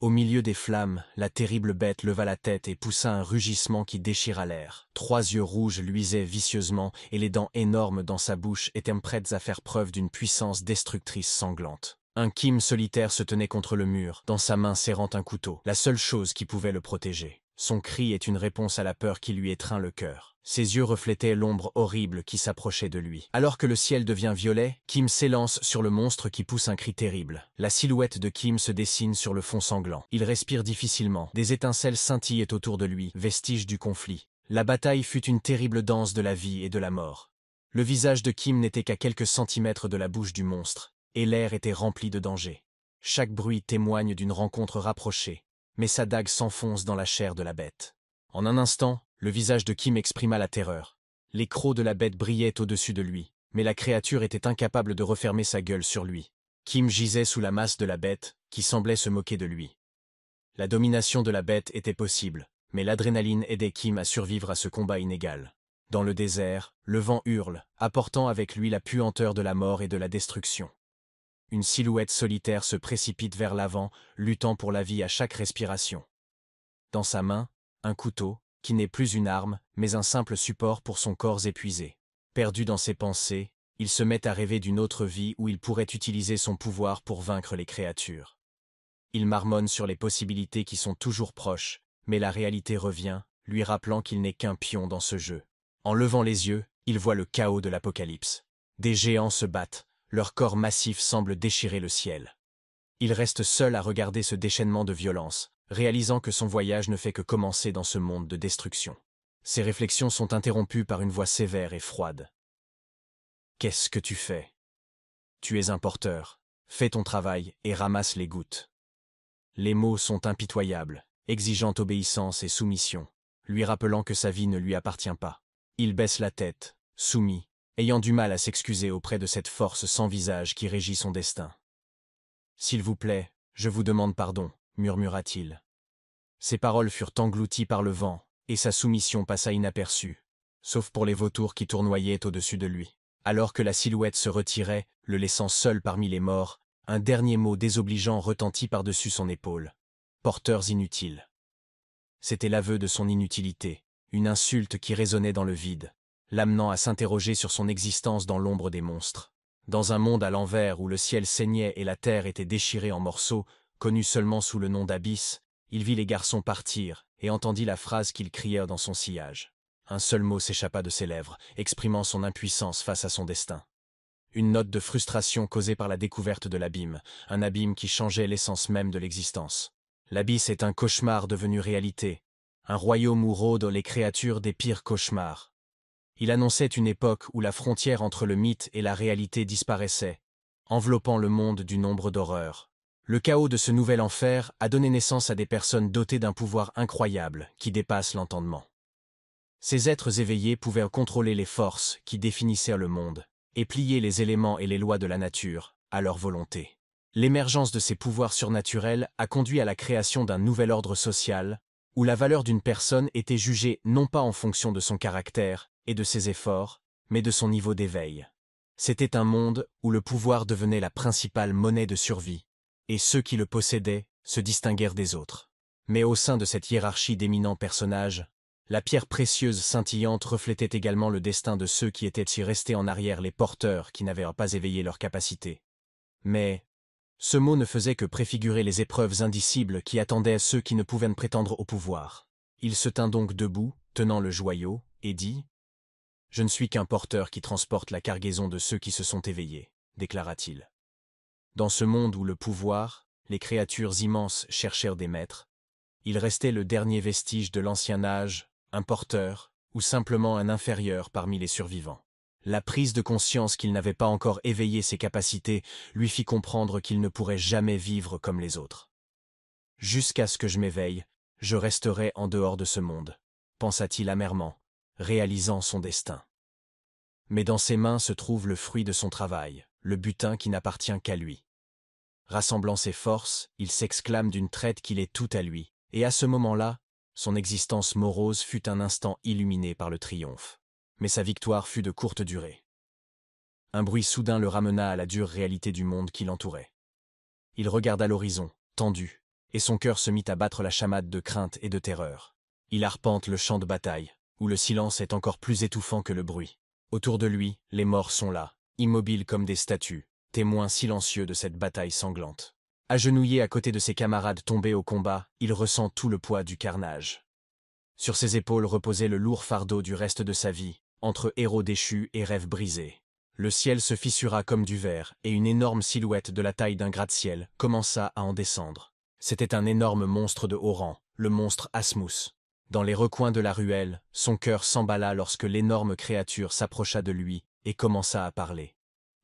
Au milieu des flammes, la terrible bête leva la tête et poussa un rugissement qui déchira l'air. Trois yeux rouges luisaient vicieusement et les dents énormes dans sa bouche étaient prêtes à faire preuve d'une puissance destructrice sanglante. Un Kim solitaire se tenait contre le mur, dans sa main serrant un couteau, la seule chose qui pouvait le protéger. Son cri est une réponse à la peur qui lui étreint le cœur. Ses yeux reflétaient l'ombre horrible qui s'approchait de lui. Alors que le ciel devient violet, Kim s'élance sur le monstre qui pousse un cri terrible. La silhouette de Kim se dessine sur le fond sanglant. Il respire difficilement. Des étincelles scintillent autour de lui, vestiges du conflit. La bataille fut une terrible danse de la vie et de la mort. Le visage de Kim n'était qu'à quelques centimètres de la bouche du monstre, et l'air était rempli de danger. Chaque bruit témoigne d'une rencontre rapprochée, mais sa dague s'enfonce dans la chair de la bête. En un instant, le visage de Kim exprima la terreur. Les crocs de la bête brillaient au-dessus de lui, mais la créature était incapable de refermer sa gueule sur lui. Kim gisait sous la masse de la bête, qui semblait se moquer de lui. La domination de la bête était possible, mais l'adrénaline aidait Kim à survivre à ce combat inégal. Dans le désert, le vent hurle, apportant avec lui la puanteur de la mort et de la destruction. Une silhouette solitaire se précipite vers l'avant, luttant pour la vie à chaque respiration. Dans sa main, un couteau, qui n'est plus une arme, mais un simple support pour son corps épuisé. Perdu dans ses pensées, il se met à rêver d'une autre vie où il pourrait utiliser son pouvoir pour vaincre les créatures. Il marmonne sur les possibilités qui sont toujours proches, mais la réalité revient, lui rappelant qu'il n'est qu'un pion dans ce jeu. En levant les yeux, il voit le chaos de l'apocalypse. Des géants se battent, leur corps massif semble déchirer le ciel. Il reste seul à regarder ce déchaînement de violence, réalisant que son voyage ne fait que commencer dans ce monde de destruction. Ses réflexions sont interrompues par une voix sévère et froide. Qu'est-ce que tu fais Tu es un porteur. Fais ton travail et ramasse les gouttes. Les mots sont impitoyables, exigeant obéissance et soumission, lui rappelant que sa vie ne lui appartient pas. Il baisse la tête, soumis, ayant du mal à s'excuser auprès de cette force sans visage qui régit son destin. S'il vous plaît, je vous demande pardon, murmura-t-il. Ses paroles furent englouties par le vent, et sa soumission passa inaperçue, sauf pour les vautours qui tournoyaient au-dessus de lui. Alors que la silhouette se retirait, le laissant seul parmi les morts, un dernier mot désobligeant retentit par-dessus son épaule. Porteurs inutiles. C'était l'aveu de son inutilité, une insulte qui résonnait dans le vide, l'amenant à s'interroger sur son existence dans l'ombre des monstres. Dans un monde à l'envers où le ciel saignait et la terre était déchirée en morceaux, connu seulement sous le nom d'Abysse, il vit les garçons partir et entendit la phrase qu'ils crièrent dans son sillage. Un seul mot s'échappa de ses lèvres, exprimant son impuissance face à son destin. Une note de frustration causée par la découverte de l'abîme, un abîme qui changeait l'essence même de l'existence. L'abysse est un cauchemar devenu réalité, un royaume où rôdent les créatures des pires cauchemars. Il annonçait une époque où la frontière entre le mythe et la réalité disparaissait, enveloppant le monde d'une ombre d'horreur. Le chaos de ce nouvel enfer a donné naissance à des personnes dotées d'un pouvoir incroyable qui dépasse l'entendement. Ces êtres éveillés pouvaient contrôler les forces qui définissaient le monde et plier les éléments et les lois de la nature à leur volonté. L'émergence de ces pouvoirs surnaturels a conduit à la création d'un nouvel ordre social où la valeur d'une personne était jugée non pas en fonction de son caractère, et de ses efforts, mais de son niveau d'éveil. C'était un monde où le pouvoir devenait la principale monnaie de survie, et ceux qui le possédaient se distinguèrent des autres. Mais au sein de cette hiérarchie d'éminents personnages, la pierre précieuse scintillante reflétait également le destin de ceux qui étaient si restés en arrière les porteurs qui n'avaient pas éveillé leurs capacités. Mais, ce mot ne faisait que préfigurer les épreuves indicibles qui attendaient ceux qui ne pouvaient prétendre au pouvoir. Il se tint donc debout, tenant le joyau, et dit je ne suis qu'un porteur qui transporte la cargaison de ceux qui se sont éveillés, déclara-t-il. Dans ce monde où le pouvoir, les créatures immenses cherchèrent des maîtres, il restait le dernier vestige de l'ancien âge, un porteur, ou simplement un inférieur parmi les survivants. La prise de conscience qu'il n'avait pas encore éveillé ses capacités lui fit comprendre qu'il ne pourrait jamais vivre comme les autres. Jusqu'à ce que je m'éveille, je resterai en dehors de ce monde, pensa-t-il amèrement, réalisant son destin. Mais dans ses mains se trouve le fruit de son travail, le butin qui n'appartient qu'à lui. Rassemblant ses forces, il s'exclame d'une traite qu'il est tout à lui, et à ce moment-là, son existence morose fut un instant illuminée par le triomphe. Mais sa victoire fut de courte durée. Un bruit soudain le ramena à la dure réalité du monde qui l'entourait. Il regarda l'horizon, tendu, et son cœur se mit à battre la chamade de crainte et de terreur. Il arpente le champ de bataille, où le silence est encore plus étouffant que le bruit. Autour de lui, les morts sont là, immobiles comme des statues, témoins silencieux de cette bataille sanglante. Agenouillé à côté de ses camarades tombés au combat, il ressent tout le poids du carnage. Sur ses épaules reposait le lourd fardeau du reste de sa vie, entre héros déchus et rêves brisés. Le ciel se fissura comme du verre, et une énorme silhouette de la taille d'un gratte-ciel commença à en descendre. C'était un énorme monstre de haut rang, le monstre Asmus, dans les recoins de la ruelle, son cœur s'emballa lorsque l'énorme créature s'approcha de lui et commença à parler.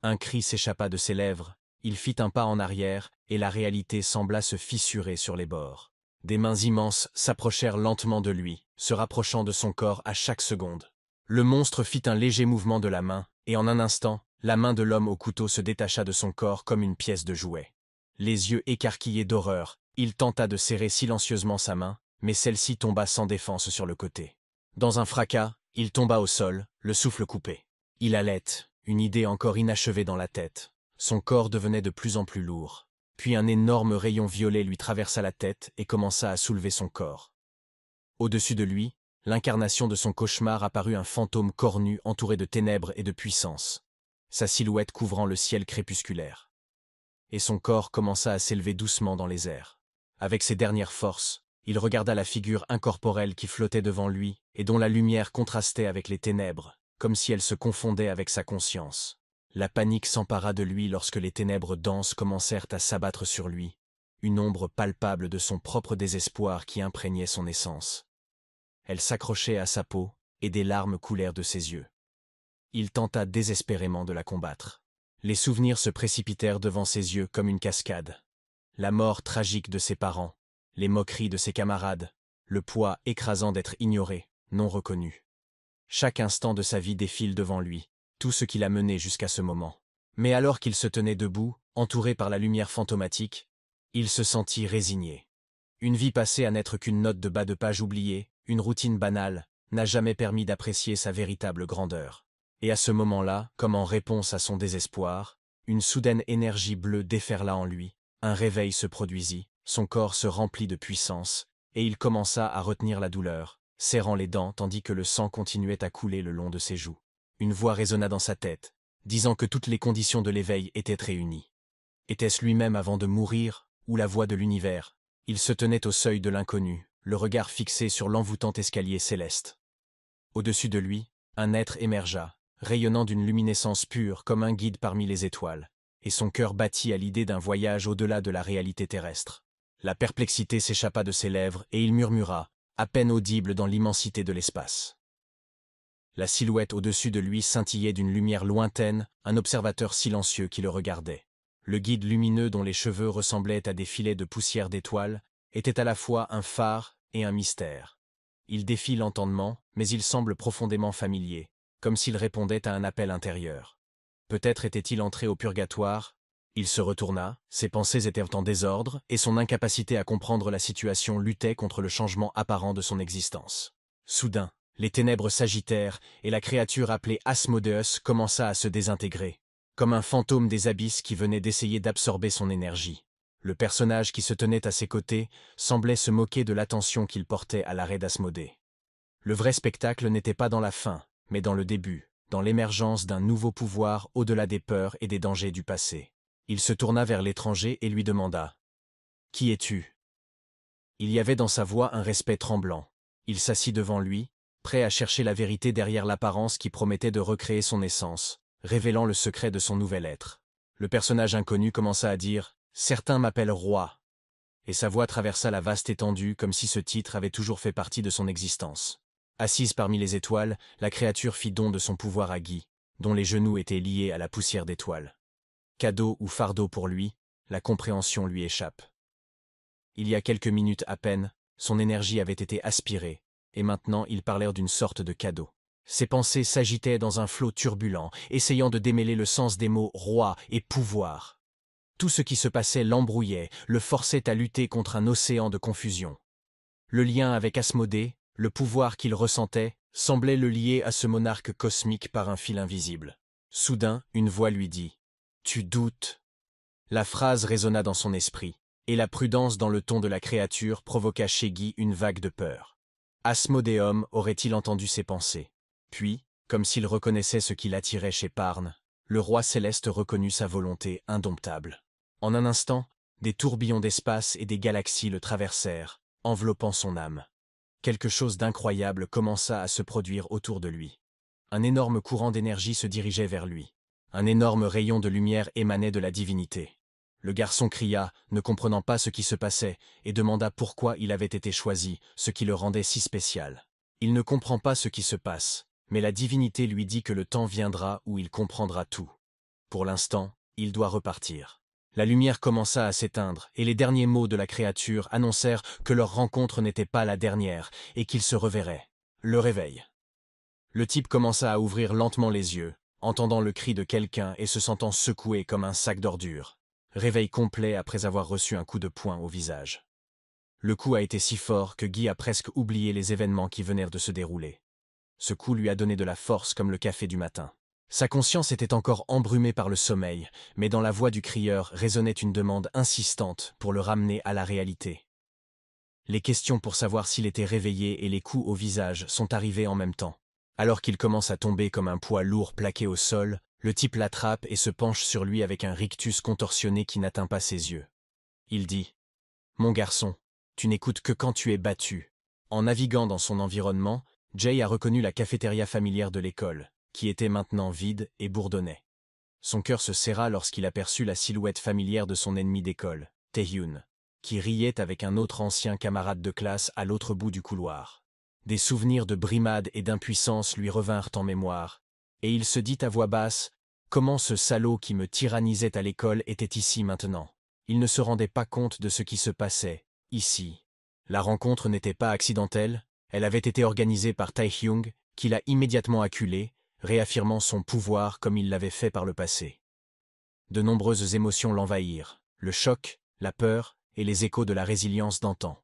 Un cri s'échappa de ses lèvres, il fit un pas en arrière, et la réalité sembla se fissurer sur les bords. Des mains immenses s'approchèrent lentement de lui, se rapprochant de son corps à chaque seconde. Le monstre fit un léger mouvement de la main, et en un instant, la main de l'homme au couteau se détacha de son corps comme une pièce de jouet. Les yeux écarquillés d'horreur, il tenta de serrer silencieusement sa main, mais celle-ci tomba sans défense sur le côté. Dans un fracas, il tomba au sol, le souffle coupé. Il allait une idée encore inachevée dans la tête. Son corps devenait de plus en plus lourd. Puis un énorme rayon violet lui traversa la tête et commença à soulever son corps. Au-dessus de lui, l'incarnation de son cauchemar apparut un fantôme cornu entouré de ténèbres et de puissance, sa silhouette couvrant le ciel crépusculaire. Et son corps commença à s'élever doucement dans les airs. Avec ses dernières forces, il regarda la figure incorporelle qui flottait devant lui et dont la lumière contrastait avec les ténèbres, comme si elle se confondait avec sa conscience. La panique s'empara de lui lorsque les ténèbres denses commencèrent à s'abattre sur lui, une ombre palpable de son propre désespoir qui imprégnait son essence. Elle s'accrochait à sa peau, et des larmes coulèrent de ses yeux. Il tenta désespérément de la combattre. Les souvenirs se précipitèrent devant ses yeux comme une cascade. La mort tragique de ses parents, les moqueries de ses camarades, le poids écrasant d'être ignoré, non reconnu. Chaque instant de sa vie défile devant lui, tout ce qui l'a mené jusqu'à ce moment. Mais alors qu'il se tenait debout, entouré par la lumière fantomatique, il se sentit résigné. Une vie passée à n'être qu'une note de bas de page oubliée, une routine banale, n'a jamais permis d'apprécier sa véritable grandeur. Et à ce moment-là, comme en réponse à son désespoir, une soudaine énergie bleue déferla en lui, un réveil se produisit, son corps se remplit de puissance, et il commença à retenir la douleur, serrant les dents tandis que le sang continuait à couler le long de ses joues. Une voix résonna dans sa tête, disant que toutes les conditions de l'éveil étaient réunies. Était-ce lui-même avant de mourir, ou la voix de l'univers Il se tenait au seuil de l'inconnu, le regard fixé sur l'envoûtant escalier céleste. Au-dessus de lui, un être émergea, rayonnant d'une luminescence pure comme un guide parmi les étoiles, et son cœur battit à l'idée d'un voyage au-delà de la réalité terrestre. La perplexité s'échappa de ses lèvres et il murmura, à peine audible dans l'immensité de l'espace. La silhouette au-dessus de lui scintillait d'une lumière lointaine, un observateur silencieux qui le regardait. Le guide lumineux dont les cheveux ressemblaient à des filets de poussière d'étoiles était à la fois un phare et un mystère. Il défie l'entendement, mais il semble profondément familier, comme s'il répondait à un appel intérieur. Peut-être était-il entré au purgatoire, il se retourna, ses pensées étaient en désordre, et son incapacité à comprendre la situation luttait contre le changement apparent de son existence. Soudain, les ténèbres s'agitèrent, et la créature appelée Asmodeus commença à se désintégrer, comme un fantôme des abysses qui venait d'essayer d'absorber son énergie. Le personnage qui se tenait à ses côtés semblait se moquer de l'attention qu'il portait à l'arrêt d'Asmodée. Le vrai spectacle n'était pas dans la fin, mais dans le début, dans l'émergence d'un nouveau pouvoir au-delà des peurs et des dangers du passé. Il se tourna vers l'étranger et lui demanda. Qui es-tu Il y avait dans sa voix un respect tremblant. Il s'assit devant lui, prêt à chercher la vérité derrière l'apparence qui promettait de recréer son essence, révélant le secret de son nouvel être. Le personnage inconnu commença à dire « Certains m'appellent roi », et sa voix traversa la vaste étendue comme si ce titre avait toujours fait partie de son existence. Assise parmi les étoiles, la créature fit don de son pouvoir à Guy, dont les genoux étaient liés à la poussière d'étoiles cadeau ou fardeau pour lui, la compréhension lui échappe. Il y a quelques minutes à peine, son énergie avait été aspirée, et maintenant ils parlèrent d'une sorte de cadeau. Ses pensées s'agitaient dans un flot turbulent, essayant de démêler le sens des mots roi et pouvoir. Tout ce qui se passait l'embrouillait, le forçait à lutter contre un océan de confusion. Le lien avec Asmodée, le pouvoir qu'il ressentait, semblait le lier à ce monarque cosmique par un fil invisible. Soudain, une voix lui dit tu doutes. La phrase résonna dans son esprit, et la prudence dans le ton de la créature provoqua chez Guy une vague de peur. Asmodéum aurait-il entendu ses pensées Puis, comme s'il reconnaissait ce qui l'attirait chez Parne, le roi céleste reconnut sa volonté indomptable. En un instant, des tourbillons d'espace et des galaxies le traversèrent, enveloppant son âme. Quelque chose d'incroyable commença à se produire autour de lui. Un énorme courant d'énergie se dirigeait vers lui. Un énorme rayon de lumière émanait de la divinité. Le garçon cria, ne comprenant pas ce qui se passait, et demanda pourquoi il avait été choisi, ce qui le rendait si spécial. Il ne comprend pas ce qui se passe, mais la divinité lui dit que le temps viendra où il comprendra tout. Pour l'instant, il doit repartir. La lumière commença à s'éteindre, et les derniers mots de la créature annoncèrent que leur rencontre n'était pas la dernière, et qu'ils se reverraient. Le réveil. Le type commença à ouvrir lentement les yeux, entendant le cri de quelqu'un et se sentant secoué comme un sac d'ordures. Réveil complet après avoir reçu un coup de poing au visage. Le coup a été si fort que Guy a presque oublié les événements qui venaient de se dérouler. Ce coup lui a donné de la force comme le café du matin. Sa conscience était encore embrumée par le sommeil, mais dans la voix du crieur résonnait une demande insistante pour le ramener à la réalité. Les questions pour savoir s'il était réveillé et les coups au visage sont arrivés en même temps. Alors qu'il commence à tomber comme un poids lourd plaqué au sol, le type l'attrape et se penche sur lui avec un rictus contorsionné qui n'atteint pas ses yeux. Il dit « Mon garçon, tu n'écoutes que quand tu es battu. » En naviguant dans son environnement, Jay a reconnu la cafétéria familière de l'école, qui était maintenant vide et bourdonnait. Son cœur se serra lorsqu'il aperçut la silhouette familière de son ennemi d'école, Taehyun, qui riait avec un autre ancien camarade de classe à l'autre bout du couloir des souvenirs de brimade et d'impuissance lui revinrent en mémoire, et il se dit à voix basse Comment ce salaud qui me tyrannisait à l'école était ici maintenant Il ne se rendait pas compte de ce qui se passait, ici. La rencontre n'était pas accidentelle, elle avait été organisée par Tai Hyung, qui l'a immédiatement acculé, réaffirmant son pouvoir comme il l'avait fait par le passé. De nombreuses émotions l'envahirent, le choc, la peur et les échos de la résilience d'antan.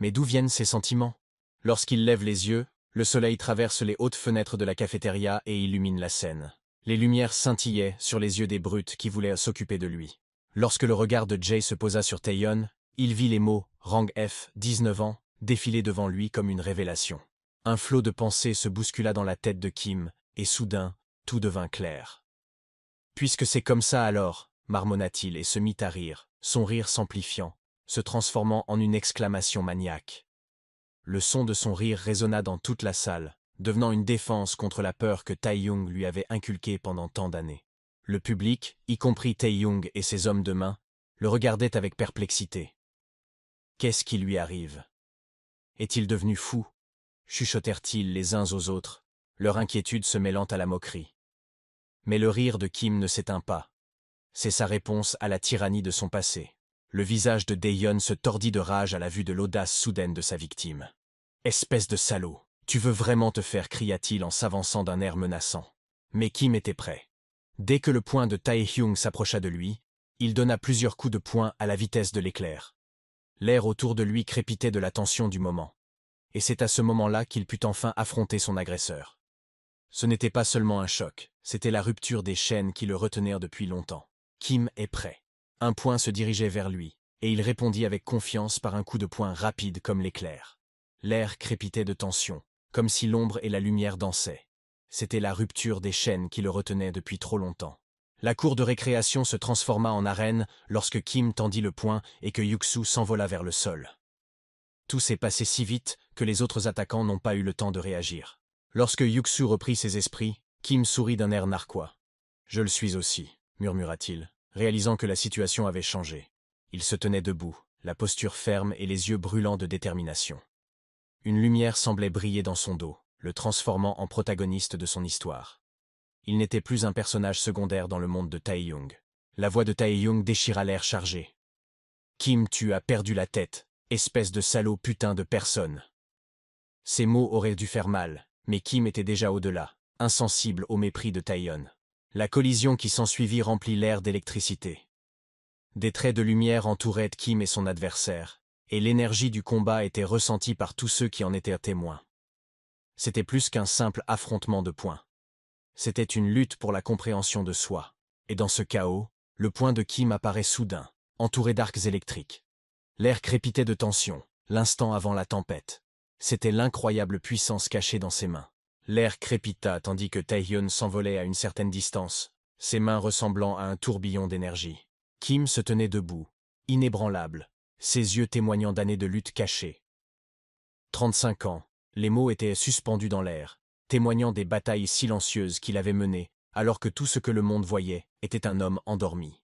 Mais d'où viennent ces sentiments Lorsqu'il lève les yeux, le soleil traverse les hautes fenêtres de la cafétéria et illumine la scène. Les lumières scintillaient sur les yeux des brutes qui voulaient s'occuper de lui. Lorsque le regard de Jay se posa sur Taeyeon, il vit les mots « Rang F, 19 ans » défiler devant lui comme une révélation. Un flot de pensées se bouscula dans la tête de Kim, et soudain, tout devint clair. « Puisque c'est comme ça alors » marmonna-t-il et se mit à rire, son rire s'amplifiant, se transformant en une exclamation maniaque. Le son de son rire résonna dans toute la salle, devenant une défense contre la peur que Tai Yung lui avait inculquée pendant tant d'années. Le public, y compris Tai Yung et ses hommes de main, le regardait avec perplexité. Qu'est-ce qui lui arrive Est-il devenu fou chuchotèrent-ils les uns aux autres, leur inquiétude se mêlant à la moquerie. Mais le rire de Kim ne s'éteint pas. C'est sa réponse à la tyrannie de son passé. Le visage de Dayon se tordit de rage à la vue de l'audace soudaine de sa victime. Espèce de salaud, tu veux vraiment te faire cria-t-il en s'avançant d'un air menaçant. Mais Kim était prêt. Dès que le poing de Tae-hyung s'approcha de lui, il donna plusieurs coups de poing à la vitesse de l'éclair. L'air autour de lui crépitait de la tension du moment. Et c'est à ce moment-là qu'il put enfin affronter son agresseur. Ce n'était pas seulement un choc, c'était la rupture des chaînes qui le retenaient depuis longtemps. Kim est prêt. Un poing se dirigeait vers lui, et il répondit avec confiance par un coup de poing rapide comme l'éclair. L'air crépitait de tension, comme si l'ombre et la lumière dansaient. C'était la rupture des chaînes qui le retenaient depuis trop longtemps. La cour de récréation se transforma en arène lorsque Kim tendit le poing et que Yuxu s'envola vers le sol. Tout s'est passé si vite que les autres attaquants n'ont pas eu le temps de réagir. Lorsque Yuxu reprit ses esprits, Kim sourit d'un air narquois. Je le suis aussi, murmura-t-il, réalisant que la situation avait changé. Il se tenait debout, la posture ferme et les yeux brûlants de détermination. Une lumière semblait briller dans son dos, le transformant en protagoniste de son histoire. Il n'était plus un personnage secondaire dans le monde de Tae Young. La voix de Tae Young déchira l'air chargé. Kim, tu as perdu la tête, espèce de salaud putain de personne. Ces mots auraient dû faire mal, mais Kim était déjà au-delà, insensible au mépris de young La collision qui s'ensuivit remplit l'air d'électricité. Des traits de lumière entouraient Kim et son adversaire, et l'énergie du combat était ressentie par tous ceux qui en étaient témoins. C'était plus qu'un simple affrontement de points. C'était une lutte pour la compréhension de soi. Et dans ce chaos, le point de Kim apparaît soudain, entouré d'arcs électriques. L'air crépitait de tension, l'instant avant la tempête. C'était l'incroyable puissance cachée dans ses mains. L'air crépita tandis que Taehyun s'envolait à une certaine distance, ses mains ressemblant à un tourbillon d'énergie. Kim se tenait debout, inébranlable, ses yeux témoignant d'années de lutte »« Trente-cinq ans, les mots étaient suspendus dans l'air, témoignant des batailles silencieuses qu'il avait menées, alors que tout ce que le monde voyait était un homme endormi.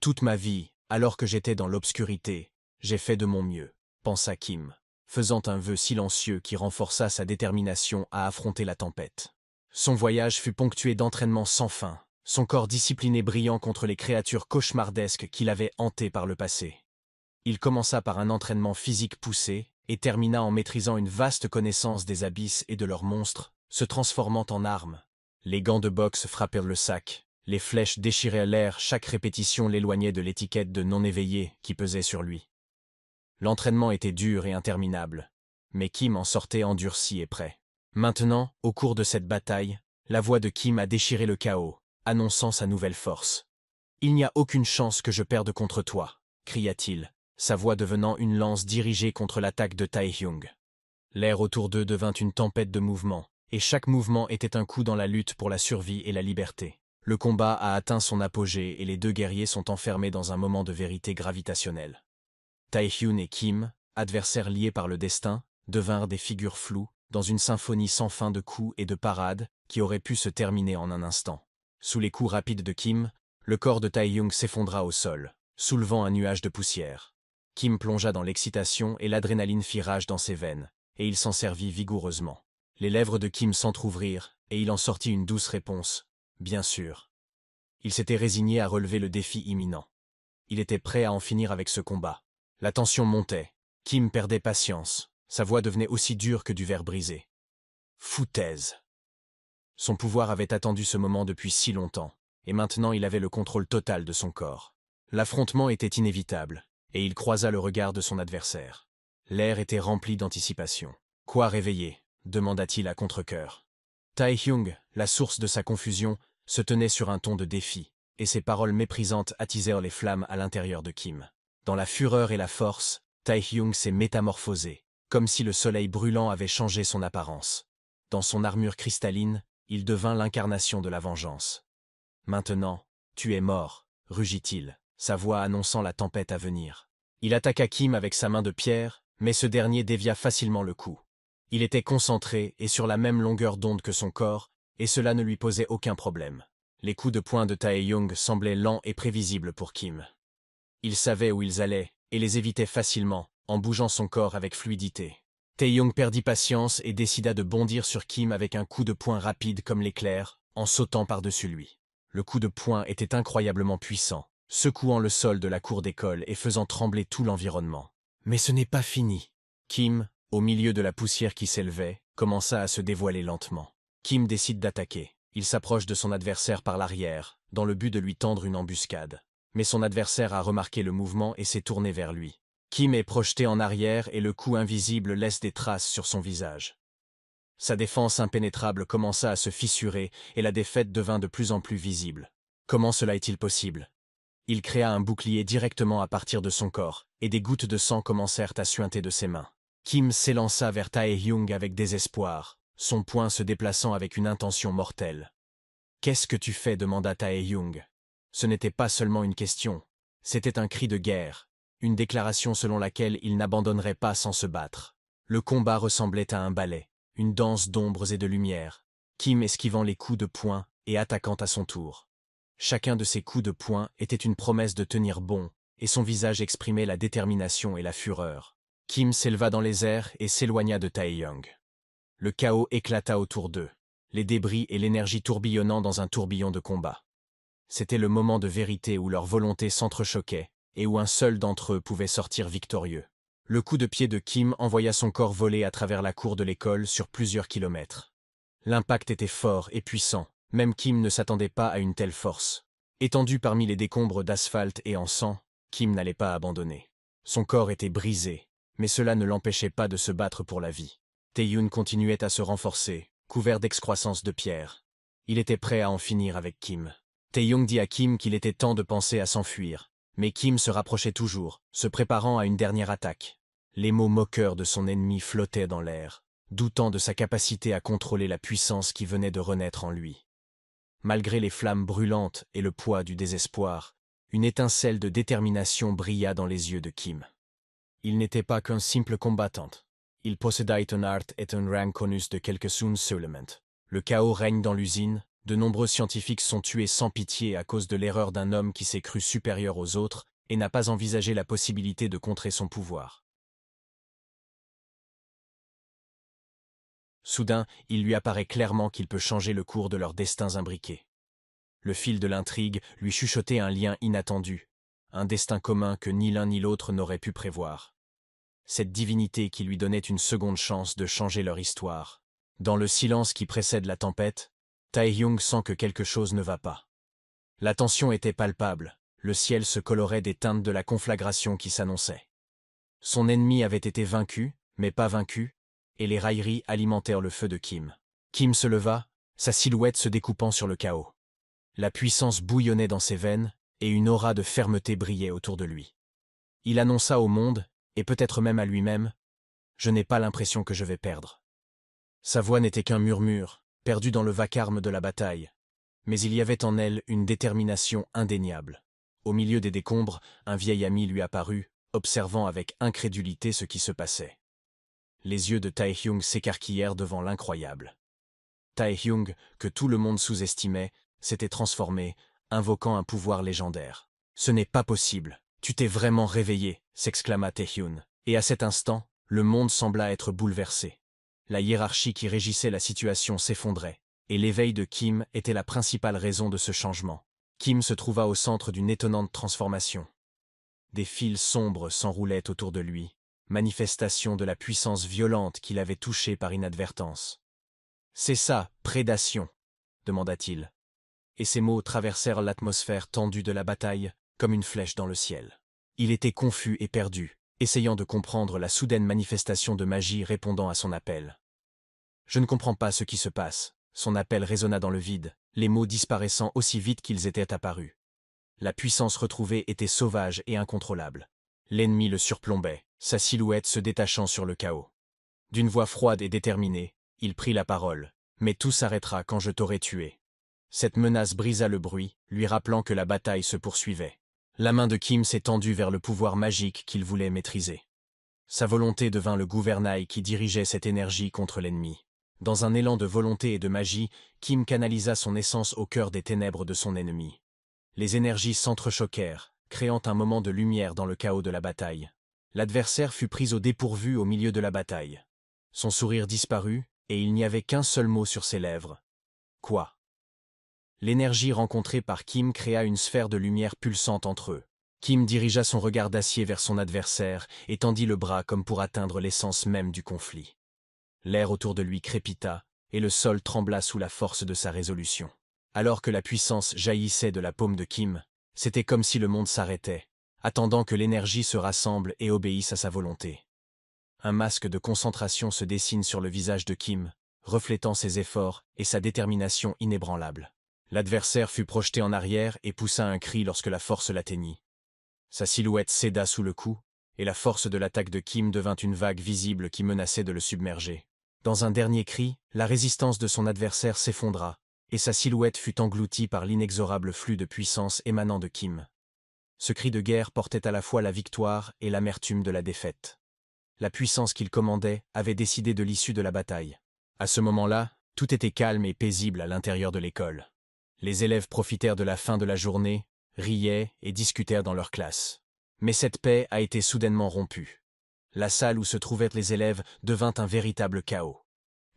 Toute ma vie, alors que j'étais dans l'obscurité, j'ai fait de mon mieux, pensa Kim, faisant un vœu silencieux qui renforça sa détermination à affronter la tempête. Son voyage fut ponctué d'entraînements sans fin, son corps discipliné brillant contre les créatures cauchemardesques qu'il avait hantées par le passé. Il commença par un entraînement physique poussé et termina en maîtrisant une vaste connaissance des abysses et de leurs monstres, se transformant en armes. Les gants de boxe frappèrent le sac, les flèches déchiraient l'air, chaque répétition l'éloignait de l'étiquette de non-éveillé qui pesait sur lui. L'entraînement était dur et interminable, mais Kim en sortait endurci et prêt. Maintenant, au cours de cette bataille, la voix de Kim a déchiré le chaos, annonçant sa nouvelle force. « Il n'y a aucune chance que je perde contre toi !» cria-t-il, sa voix devenant une lance dirigée contre l'attaque de Hyung. L'air autour d'eux devint une tempête de mouvements, et chaque mouvement était un coup dans la lutte pour la survie et la liberté. Le combat a atteint son apogée et les deux guerriers sont enfermés dans un moment de vérité gravitationnelle. Taehyun et Kim, adversaires liés par le destin, devinrent des figures floues, dans une symphonie sans fin de coups et de parades, qui aurait pu se terminer en un instant. Sous les coups rapides de Kim, le corps de Taehyung s'effondra au sol, soulevant un nuage de poussière. Kim plongea dans l'excitation et l'adrénaline fit rage dans ses veines, et il s'en servit vigoureusement. Les lèvres de Kim s'entr'ouvrirent, et il en sortit une douce réponse. Bien sûr. Il s'était résigné à relever le défi imminent. Il était prêt à en finir avec ce combat. La tension montait. Kim perdait patience. Sa voix devenait aussi dure que du verre brisé. Foutaise. Son pouvoir avait attendu ce moment depuis si longtemps, et maintenant il avait le contrôle total de son corps. L'affrontement était inévitable, et il croisa le regard de son adversaire. L'air était rempli d'anticipation. Quoi réveiller demanda-t-il à contre tai Hyung, la source de sa confusion, se tenait sur un ton de défi, et ses paroles méprisantes attisèrent les flammes à l'intérieur de Kim. Dans la fureur et la force, tai Hyung s'est métamorphosé, comme si le soleil brûlant avait changé son apparence. Dans son armure cristalline, il devint l'incarnation de la vengeance. Maintenant, tu es mort, rugit-il sa voix annonçant la tempête à venir. Il attaqua Kim avec sa main de pierre, mais ce dernier dévia facilement le coup. Il était concentré et sur la même longueur d'onde que son corps, et cela ne lui posait aucun problème. Les coups de poing de Tae Young semblaient lents et prévisibles pour Kim. Il savait où ils allaient, et les évitait facilement, en bougeant son corps avec fluidité. young perdit patience et décida de bondir sur Kim avec un coup de poing rapide comme l'éclair, en sautant par-dessus lui. Le coup de poing était incroyablement puissant, secouant le sol de la cour d'école et faisant trembler tout l'environnement. Mais ce n'est pas fini. Kim, au milieu de la poussière qui s'élevait, commença à se dévoiler lentement. Kim décide d'attaquer. Il s'approche de son adversaire par l'arrière, dans le but de lui tendre une embuscade. Mais son adversaire a remarqué le mouvement et s'est tourné vers lui. Kim est projeté en arrière et le coup invisible laisse des traces sur son visage. Sa défense impénétrable commença à se fissurer et la défaite devint de plus en plus visible. Comment cela est-il possible il créa un bouclier directement à partir de son corps, et des gouttes de sang commencèrent à suinter de ses mains. Kim s'élança vers Tae avec désespoir, son poing se déplaçant avec une intention mortelle. Qu'est-ce que tu fais demanda Tae Ce n'était pas seulement une question, c'était un cri de guerre, une déclaration selon laquelle il n'abandonnerait pas sans se battre. Le combat ressemblait à un ballet, une danse d'ombres et de lumière. Kim esquivant les coups de poing et attaquant à son tour. Chacun de ses coups de poing était une promesse de tenir bon, et son visage exprimait la détermination et la fureur. Kim s'éleva dans les airs et s'éloigna de Tae-young. Le chaos éclata autour d'eux, les débris et l'énergie tourbillonnant dans un tourbillon de combat. C'était le moment de vérité où leurs volontés s'entrechoquaient, et où un seul d'entre eux pouvait sortir victorieux. Le coup de pied de Kim envoya son corps voler à travers la cour de l'école sur plusieurs kilomètres. L'impact était fort et puissant, même Kim ne s'attendait pas à une telle force. Étendu parmi les décombres d'asphalte et en sang, Kim n'allait pas abandonner. Son corps était brisé, mais cela ne l'empêchait pas de se battre pour la vie. Taeyun continuait à se renforcer, couvert d'excroissance de pierre. Il était prêt à en finir avec Kim. Taeyong dit à Kim qu'il était temps de penser à s'enfuir, mais Kim se rapprochait toujours, se préparant à une dernière attaque. Les mots moqueurs de son ennemi flottaient dans l'air, doutant de sa capacité à contrôler la puissance qui venait de renaître en lui. Malgré les flammes brûlantes et le poids du désespoir, une étincelle de détermination brilla dans les yeux de Kim. Il n'était pas qu'un simple combattant. Il possédait un art et un rang connus de quelques sun seulement. Le chaos règne dans l'usine, de nombreux scientifiques sont tués sans pitié à cause de l'erreur d'un homme qui s'est cru supérieur aux autres et n'a pas envisagé la possibilité de contrer son pouvoir. Soudain, il lui apparaît clairement qu'il peut changer le cours de leurs destins imbriqués. Le fil de l'intrigue lui chuchotait un lien inattendu, un destin commun que ni l'un ni l'autre n'aurait pu prévoir. Cette divinité qui lui donnait une seconde chance de changer leur histoire. Dans le silence qui précède la tempête, Taehyung sent que quelque chose ne va pas. La tension était palpable, le ciel se colorait des teintes de la conflagration qui s'annonçait. Son ennemi avait été vaincu, mais pas vaincu, et les railleries alimentèrent le feu de Kim. Kim se leva, sa silhouette se découpant sur le chaos. La puissance bouillonnait dans ses veines, et une aura de fermeté brillait autour de lui. Il annonça au monde, et peut-être même à lui-même, « Je n'ai pas l'impression que je vais perdre. » Sa voix n'était qu'un murmure, perdu dans le vacarme de la bataille, mais il y avait en elle une détermination indéniable. Au milieu des décombres, un vieil ami lui apparut, observant avec incrédulité ce qui se passait les yeux de Taehyung s'écarquillèrent devant l'incroyable. Taehyung, que tout le monde sous-estimait, s'était transformé, invoquant un pouvoir légendaire. Ce n'est pas possible. Tu t'es vraiment réveillé, s'exclama Taehyung. Et à cet instant, le monde sembla être bouleversé. La hiérarchie qui régissait la situation s'effondrait, et l'éveil de Kim était la principale raison de ce changement. Kim se trouva au centre d'une étonnante transformation. Des fils sombres s'enroulaient autour de lui, manifestation de la puissance violente qui avait touchée par inadvertance. C'est ça, prédation demanda-t-il. Et ces mots traversèrent l'atmosphère tendue de la bataille, comme une flèche dans le ciel. Il était confus et perdu, essayant de comprendre la soudaine manifestation de magie répondant à son appel. Je ne comprends pas ce qui se passe. Son appel résonna dans le vide, les mots disparaissant aussi vite qu'ils étaient apparus. La puissance retrouvée était sauvage et incontrôlable. L'ennemi le surplombait, sa silhouette se détachant sur le chaos. D'une voix froide et déterminée, il prit la parole. Mais tout s'arrêtera quand je t'aurai tué. Cette menace brisa le bruit, lui rappelant que la bataille se poursuivait. La main de Kim s'étendue vers le pouvoir magique qu'il voulait maîtriser. Sa volonté devint le gouvernail qui dirigeait cette énergie contre l'ennemi. Dans un élan de volonté et de magie, Kim canalisa son essence au cœur des ténèbres de son ennemi. Les énergies s'entrechoquèrent, créant un moment de lumière dans le chaos de la bataille. L'adversaire fut pris au dépourvu au milieu de la bataille. Son sourire disparut, et il n'y avait qu'un seul mot sur ses lèvres. Quoi L'énergie rencontrée par Kim créa une sphère de lumière pulsante entre eux. Kim dirigea son regard d'acier vers son adversaire et tendit le bras comme pour atteindre l'essence même du conflit. L'air autour de lui crépita, et le sol trembla sous la force de sa résolution. Alors que la puissance jaillissait de la paume de Kim, c'était comme si le monde s'arrêtait, attendant que l'énergie se rassemble et obéisse à sa volonté. Un masque de concentration se dessine sur le visage de Kim, reflétant ses efforts et sa détermination inébranlable. L'adversaire fut projeté en arrière et poussa un cri lorsque la force l'atteignit. Sa silhouette céda sous le coup, et la force de l'attaque de Kim devint une vague visible qui menaçait de le submerger. Dans un dernier cri, la résistance de son adversaire s'effondra, et sa silhouette fut engloutie par l'inexorable flux de puissance émanant de Kim. Ce cri de guerre portait à la fois la victoire et l'amertume de la défaite. La puissance qu'il commandait avait décidé de l'issue de la bataille. À ce moment-là, tout était calme et paisible à l'intérieur de l'école. Les élèves profitèrent de la fin de la journée, riaient et discutèrent dans leur classe. Mais cette paix a été soudainement rompue. La salle où se trouvaient les élèves devint un véritable chaos.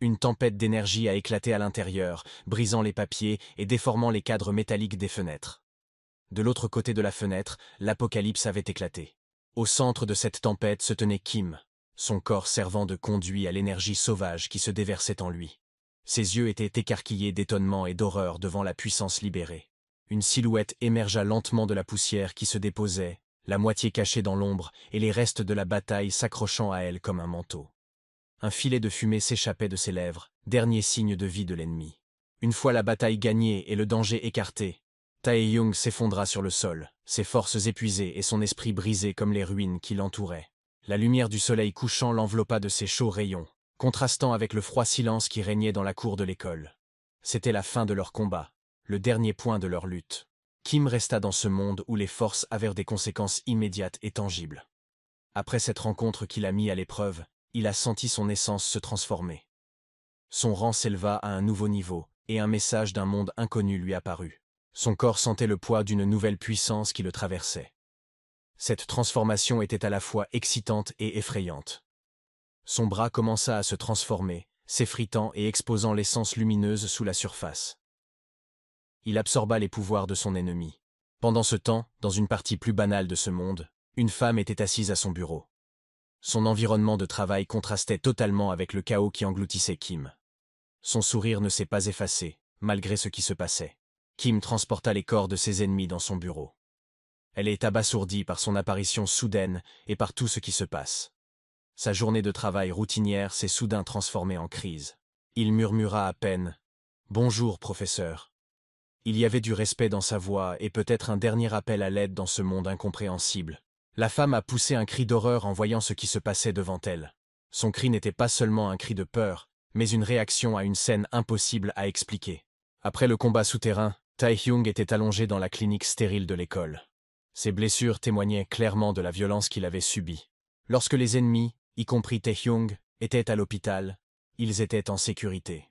Une tempête d'énergie a éclaté à l'intérieur, brisant les papiers et déformant les cadres métalliques des fenêtres. De l'autre côté de la fenêtre, l'apocalypse avait éclaté. Au centre de cette tempête se tenait Kim, son corps servant de conduit à l'énergie sauvage qui se déversait en lui. Ses yeux étaient écarquillés d'étonnement et d'horreur devant la puissance libérée. Une silhouette émergea lentement de la poussière qui se déposait, la moitié cachée dans l'ombre et les restes de la bataille s'accrochant à elle comme un manteau. Un filet de fumée s'échappait de ses lèvres, dernier signe de vie de l'ennemi. Une fois la bataille gagnée et le danger écarté, Tae Young s'effondra sur le sol, ses forces épuisées et son esprit brisé comme les ruines qui l'entouraient. La lumière du soleil couchant l'enveloppa de ses chauds rayons, contrastant avec le froid silence qui régnait dans la cour de l'école. C'était la fin de leur combat, le dernier point de leur lutte. Kim resta dans ce monde où les forces avaient des conséquences immédiates et tangibles. Après cette rencontre qui l'a mis à l'épreuve, il a senti son essence se transformer. Son rang s'éleva à un nouveau niveau, et un message d'un monde inconnu lui apparut. Son corps sentait le poids d'une nouvelle puissance qui le traversait. Cette transformation était à la fois excitante et effrayante. Son bras commença à se transformer, s'effritant et exposant l'essence lumineuse sous la surface. Il absorba les pouvoirs de son ennemi. Pendant ce temps, dans une partie plus banale de ce monde, une femme était assise à son bureau. Son environnement de travail contrastait totalement avec le chaos qui engloutissait Kim. Son sourire ne s'est pas effacé, malgré ce qui se passait. Kim transporta les corps de ses ennemis dans son bureau. Elle est abasourdie par son apparition soudaine et par tout ce qui se passe. Sa journée de travail routinière s'est soudain transformée en crise. Il murmura à peine « Bonjour, professeur ». Il y avait du respect dans sa voix et peut-être un dernier appel à l'aide dans ce monde incompréhensible. La femme a poussé un cri d'horreur en voyant ce qui se passait devant elle. Son cri n'était pas seulement un cri de peur, mais une réaction à une scène impossible à expliquer. Après le combat souterrain, Taehyung Hyung était allongé dans la clinique stérile de l'école. Ses blessures témoignaient clairement de la violence qu'il avait subie. Lorsque les ennemis, y compris Taehyung, Hyung, étaient à l'hôpital, ils étaient en sécurité.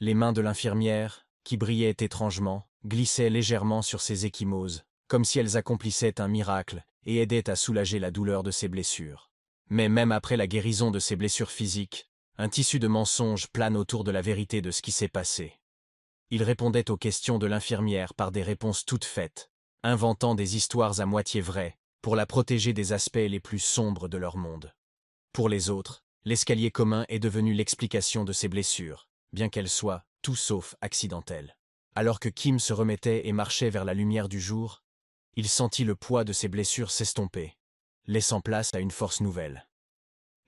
Les mains de l'infirmière, qui brillaient étrangement, glissaient légèrement sur ses échymoses, comme si elles accomplissaient un miracle et aidaient à soulager la douleur de ses blessures. Mais même après la guérison de ses blessures physiques, un tissu de mensonges plane autour de la vérité de ce qui s'est passé. Il répondait aux questions de l'infirmière par des réponses toutes faites, inventant des histoires à moitié vraies, pour la protéger des aspects les plus sombres de leur monde. Pour les autres, l'escalier commun est devenu l'explication de ses blessures, bien qu'elles soient, tout sauf, accidentelles. Alors que Kim se remettait et marchait vers la lumière du jour, il sentit le poids de ses blessures s'estomper, laissant place à une force nouvelle.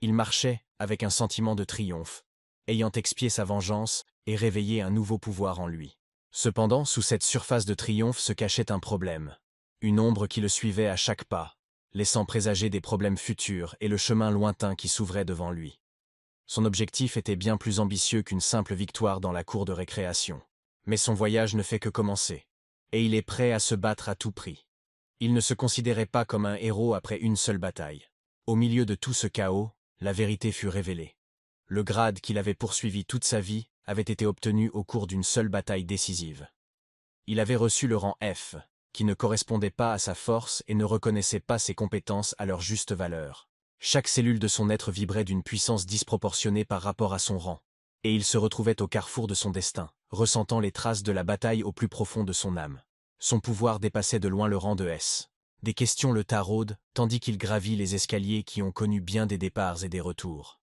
Il marchait avec un sentiment de triomphe, ayant expié sa vengeance et réveillé un nouveau pouvoir en lui. Cependant, sous cette surface de triomphe se cachait un problème, une ombre qui le suivait à chaque pas, laissant présager des problèmes futurs et le chemin lointain qui s'ouvrait devant lui. Son objectif était bien plus ambitieux qu'une simple victoire dans la cour de récréation. Mais son voyage ne fait que commencer, et il est prêt à se battre à tout prix. Il ne se considérait pas comme un héros après une seule bataille. Au milieu de tout ce chaos, la vérité fut révélée. Le grade qu'il avait poursuivi toute sa vie avait été obtenu au cours d'une seule bataille décisive. Il avait reçu le rang F, qui ne correspondait pas à sa force et ne reconnaissait pas ses compétences à leur juste valeur. Chaque cellule de son être vibrait d'une puissance disproportionnée par rapport à son rang, et il se retrouvait au carrefour de son destin, ressentant les traces de la bataille au plus profond de son âme. Son pouvoir dépassait de loin le rang de S. Des questions le taraudent, tandis qu'il gravit les escaliers qui ont connu bien des départs et des retours.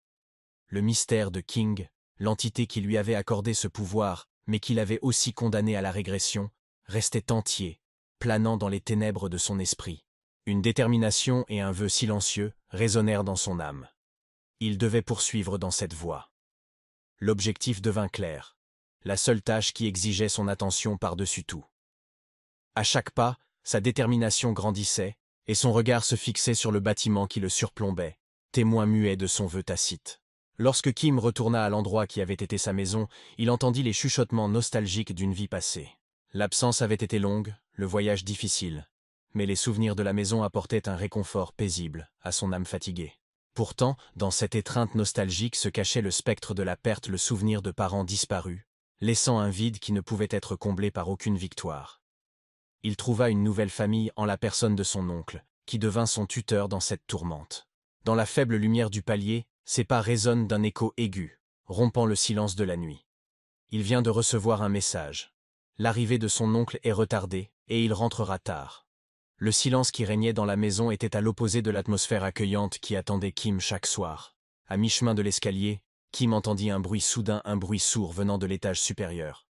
Le mystère de King, l'entité qui lui avait accordé ce pouvoir, mais qui l'avait aussi condamné à la régression, restait entier, planant dans les ténèbres de son esprit. Une détermination et un vœu silencieux résonnèrent dans son âme. Il devait poursuivre dans cette voie. L'objectif devint clair, la seule tâche qui exigeait son attention par-dessus tout. À chaque pas, sa détermination grandissait, et son regard se fixait sur le bâtiment qui le surplombait, témoin muet de son vœu tacite. Lorsque Kim retourna à l'endroit qui avait été sa maison, il entendit les chuchotements nostalgiques d'une vie passée. L'absence avait été longue, le voyage difficile, mais les souvenirs de la maison apportaient un réconfort paisible à son âme fatiguée. Pourtant, dans cette étreinte nostalgique se cachait le spectre de la perte, le souvenir de parents disparus, laissant un vide qui ne pouvait être comblé par aucune victoire il trouva une nouvelle famille en la personne de son oncle, qui devint son tuteur dans cette tourmente. Dans la faible lumière du palier, ses pas résonnent d'un écho aigu, rompant le silence de la nuit. Il vient de recevoir un message. L'arrivée de son oncle est retardée, et il rentrera tard. Le silence qui régnait dans la maison était à l'opposé de l'atmosphère accueillante qui attendait Kim chaque soir. À mi-chemin de l'escalier, Kim entendit un bruit soudain, un bruit sourd venant de l'étage supérieur.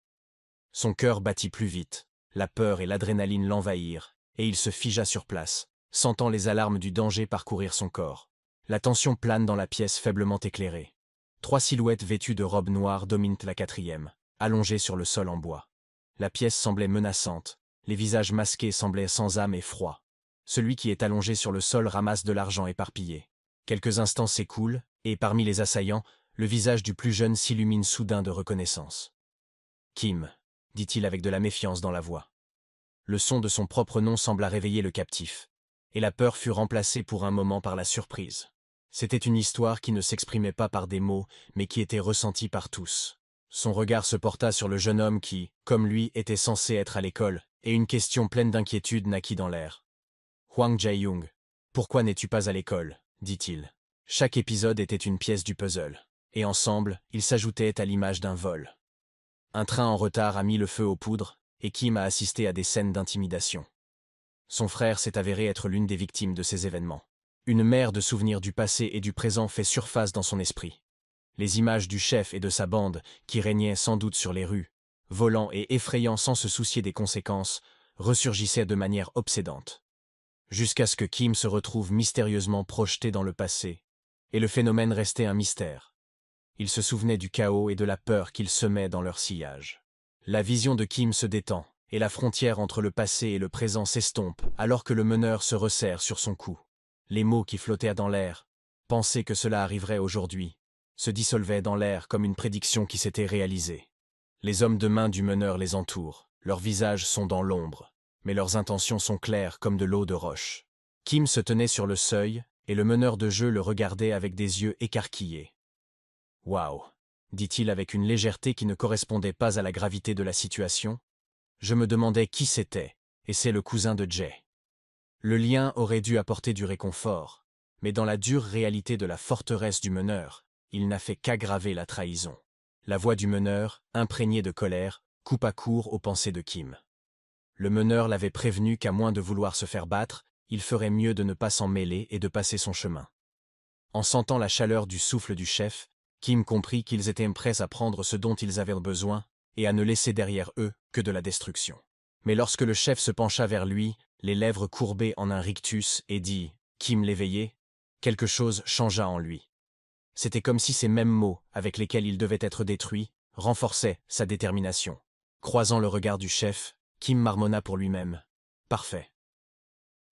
Son cœur battit plus vite. La peur et l'adrénaline l'envahirent, et il se figea sur place, sentant les alarmes du danger parcourir son corps. La tension plane dans la pièce faiblement éclairée. Trois silhouettes vêtues de robes noires dominent la quatrième, allongée sur le sol en bois. La pièce semblait menaçante, les visages masqués semblaient sans âme et froids. Celui qui est allongé sur le sol ramasse de l'argent éparpillé. Quelques instants s'écoulent, et parmi les assaillants, le visage du plus jeune s'illumine soudain de reconnaissance. Kim, dit-il avec de la méfiance dans la voix. Le son de son propre nom sembla réveiller le captif, et la peur fut remplacée pour un moment par la surprise. C'était une histoire qui ne s'exprimait pas par des mots, mais qui était ressentie par tous. Son regard se porta sur le jeune homme qui, comme lui, était censé être à l'école, et une question pleine d'inquiétude naquit dans l'air. Huang Jae-young, pourquoi n'es-tu pas à l'école dit-il. Chaque épisode était une pièce du puzzle, et ensemble, ils s'ajoutaient à l'image d'un vol. Un train en retard a mis le feu aux poudres et Kim a assisté à des scènes d'intimidation. Son frère s'est avéré être l'une des victimes de ces événements. Une mer de souvenirs du passé et du présent fait surface dans son esprit. Les images du chef et de sa bande, qui régnaient sans doute sur les rues, volant et effrayant sans se soucier des conséquences, ressurgissaient de manière obsédante. Jusqu'à ce que Kim se retrouve mystérieusement projeté dans le passé, et le phénomène restait un mystère. Il se souvenaient du chaos et de la peur qu'ils semaient dans leur sillage. La vision de Kim se détend, et la frontière entre le passé et le présent s'estompe, alors que le meneur se resserre sur son cou. Les mots qui flottaient dans l'air, penser que cela arriverait aujourd'hui, se dissolvaient dans l'air comme une prédiction qui s'était réalisée. Les hommes de main du meneur les entourent, leurs visages sont dans l'ombre, mais leurs intentions sont claires comme de l'eau de roche. Kim se tenait sur le seuil, et le meneur de jeu le regardait avec des yeux écarquillés. Waouh dit-il avec une légèreté qui ne correspondait pas à la gravité de la situation. Je me demandais qui c'était, et c'est le cousin de Jay. Le lien aurait dû apporter du réconfort, mais dans la dure réalité de la forteresse du meneur, il n'a fait qu'aggraver la trahison. La voix du meneur, imprégnée de colère, coupa court aux pensées de Kim. Le meneur l'avait prévenu qu'à moins de vouloir se faire battre, il ferait mieux de ne pas s'en mêler et de passer son chemin. En sentant la chaleur du souffle du chef, Kim comprit qu'ils étaient prêts à prendre ce dont ils avaient besoin et à ne laisser derrière eux que de la destruction. Mais lorsque le chef se pencha vers lui, les lèvres courbées en un rictus, et dit « Kim l'éveillé », quelque chose changea en lui. C'était comme si ces mêmes mots, avec lesquels il devait être détruit, renforçaient sa détermination. Croisant le regard du chef, Kim marmonna pour lui-même. Parfait.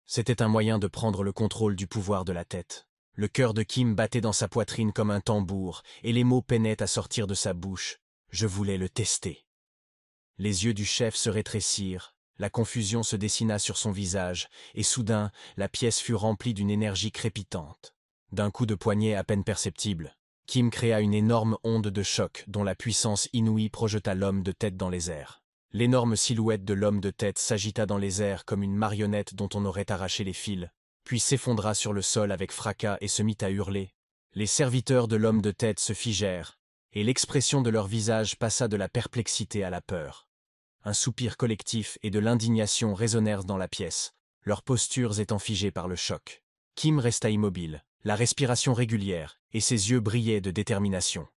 C'était un moyen de prendre le contrôle du pouvoir de la tête. Le cœur de Kim battait dans sa poitrine comme un tambour, et les mots peinaient à sortir de sa bouche. Je voulais le tester. Les yeux du chef se rétrécirent, la confusion se dessina sur son visage, et soudain, la pièce fut remplie d'une énergie crépitante. D'un coup de poignet à peine perceptible, Kim créa une énorme onde de choc dont la puissance inouïe projeta l'homme de tête dans les airs. L'énorme silhouette de l'homme de tête s'agita dans les airs comme une marionnette dont on aurait arraché les fils, puis s'effondra sur le sol avec fracas et se mit à hurler. Les serviteurs de l'homme de tête se figèrent, et l'expression de leur visage passa de la perplexité à la peur. Un soupir collectif et de l'indignation résonnèrent dans la pièce, leurs postures étant figées par le choc. Kim resta immobile, la respiration régulière, et ses yeux brillaient de détermination.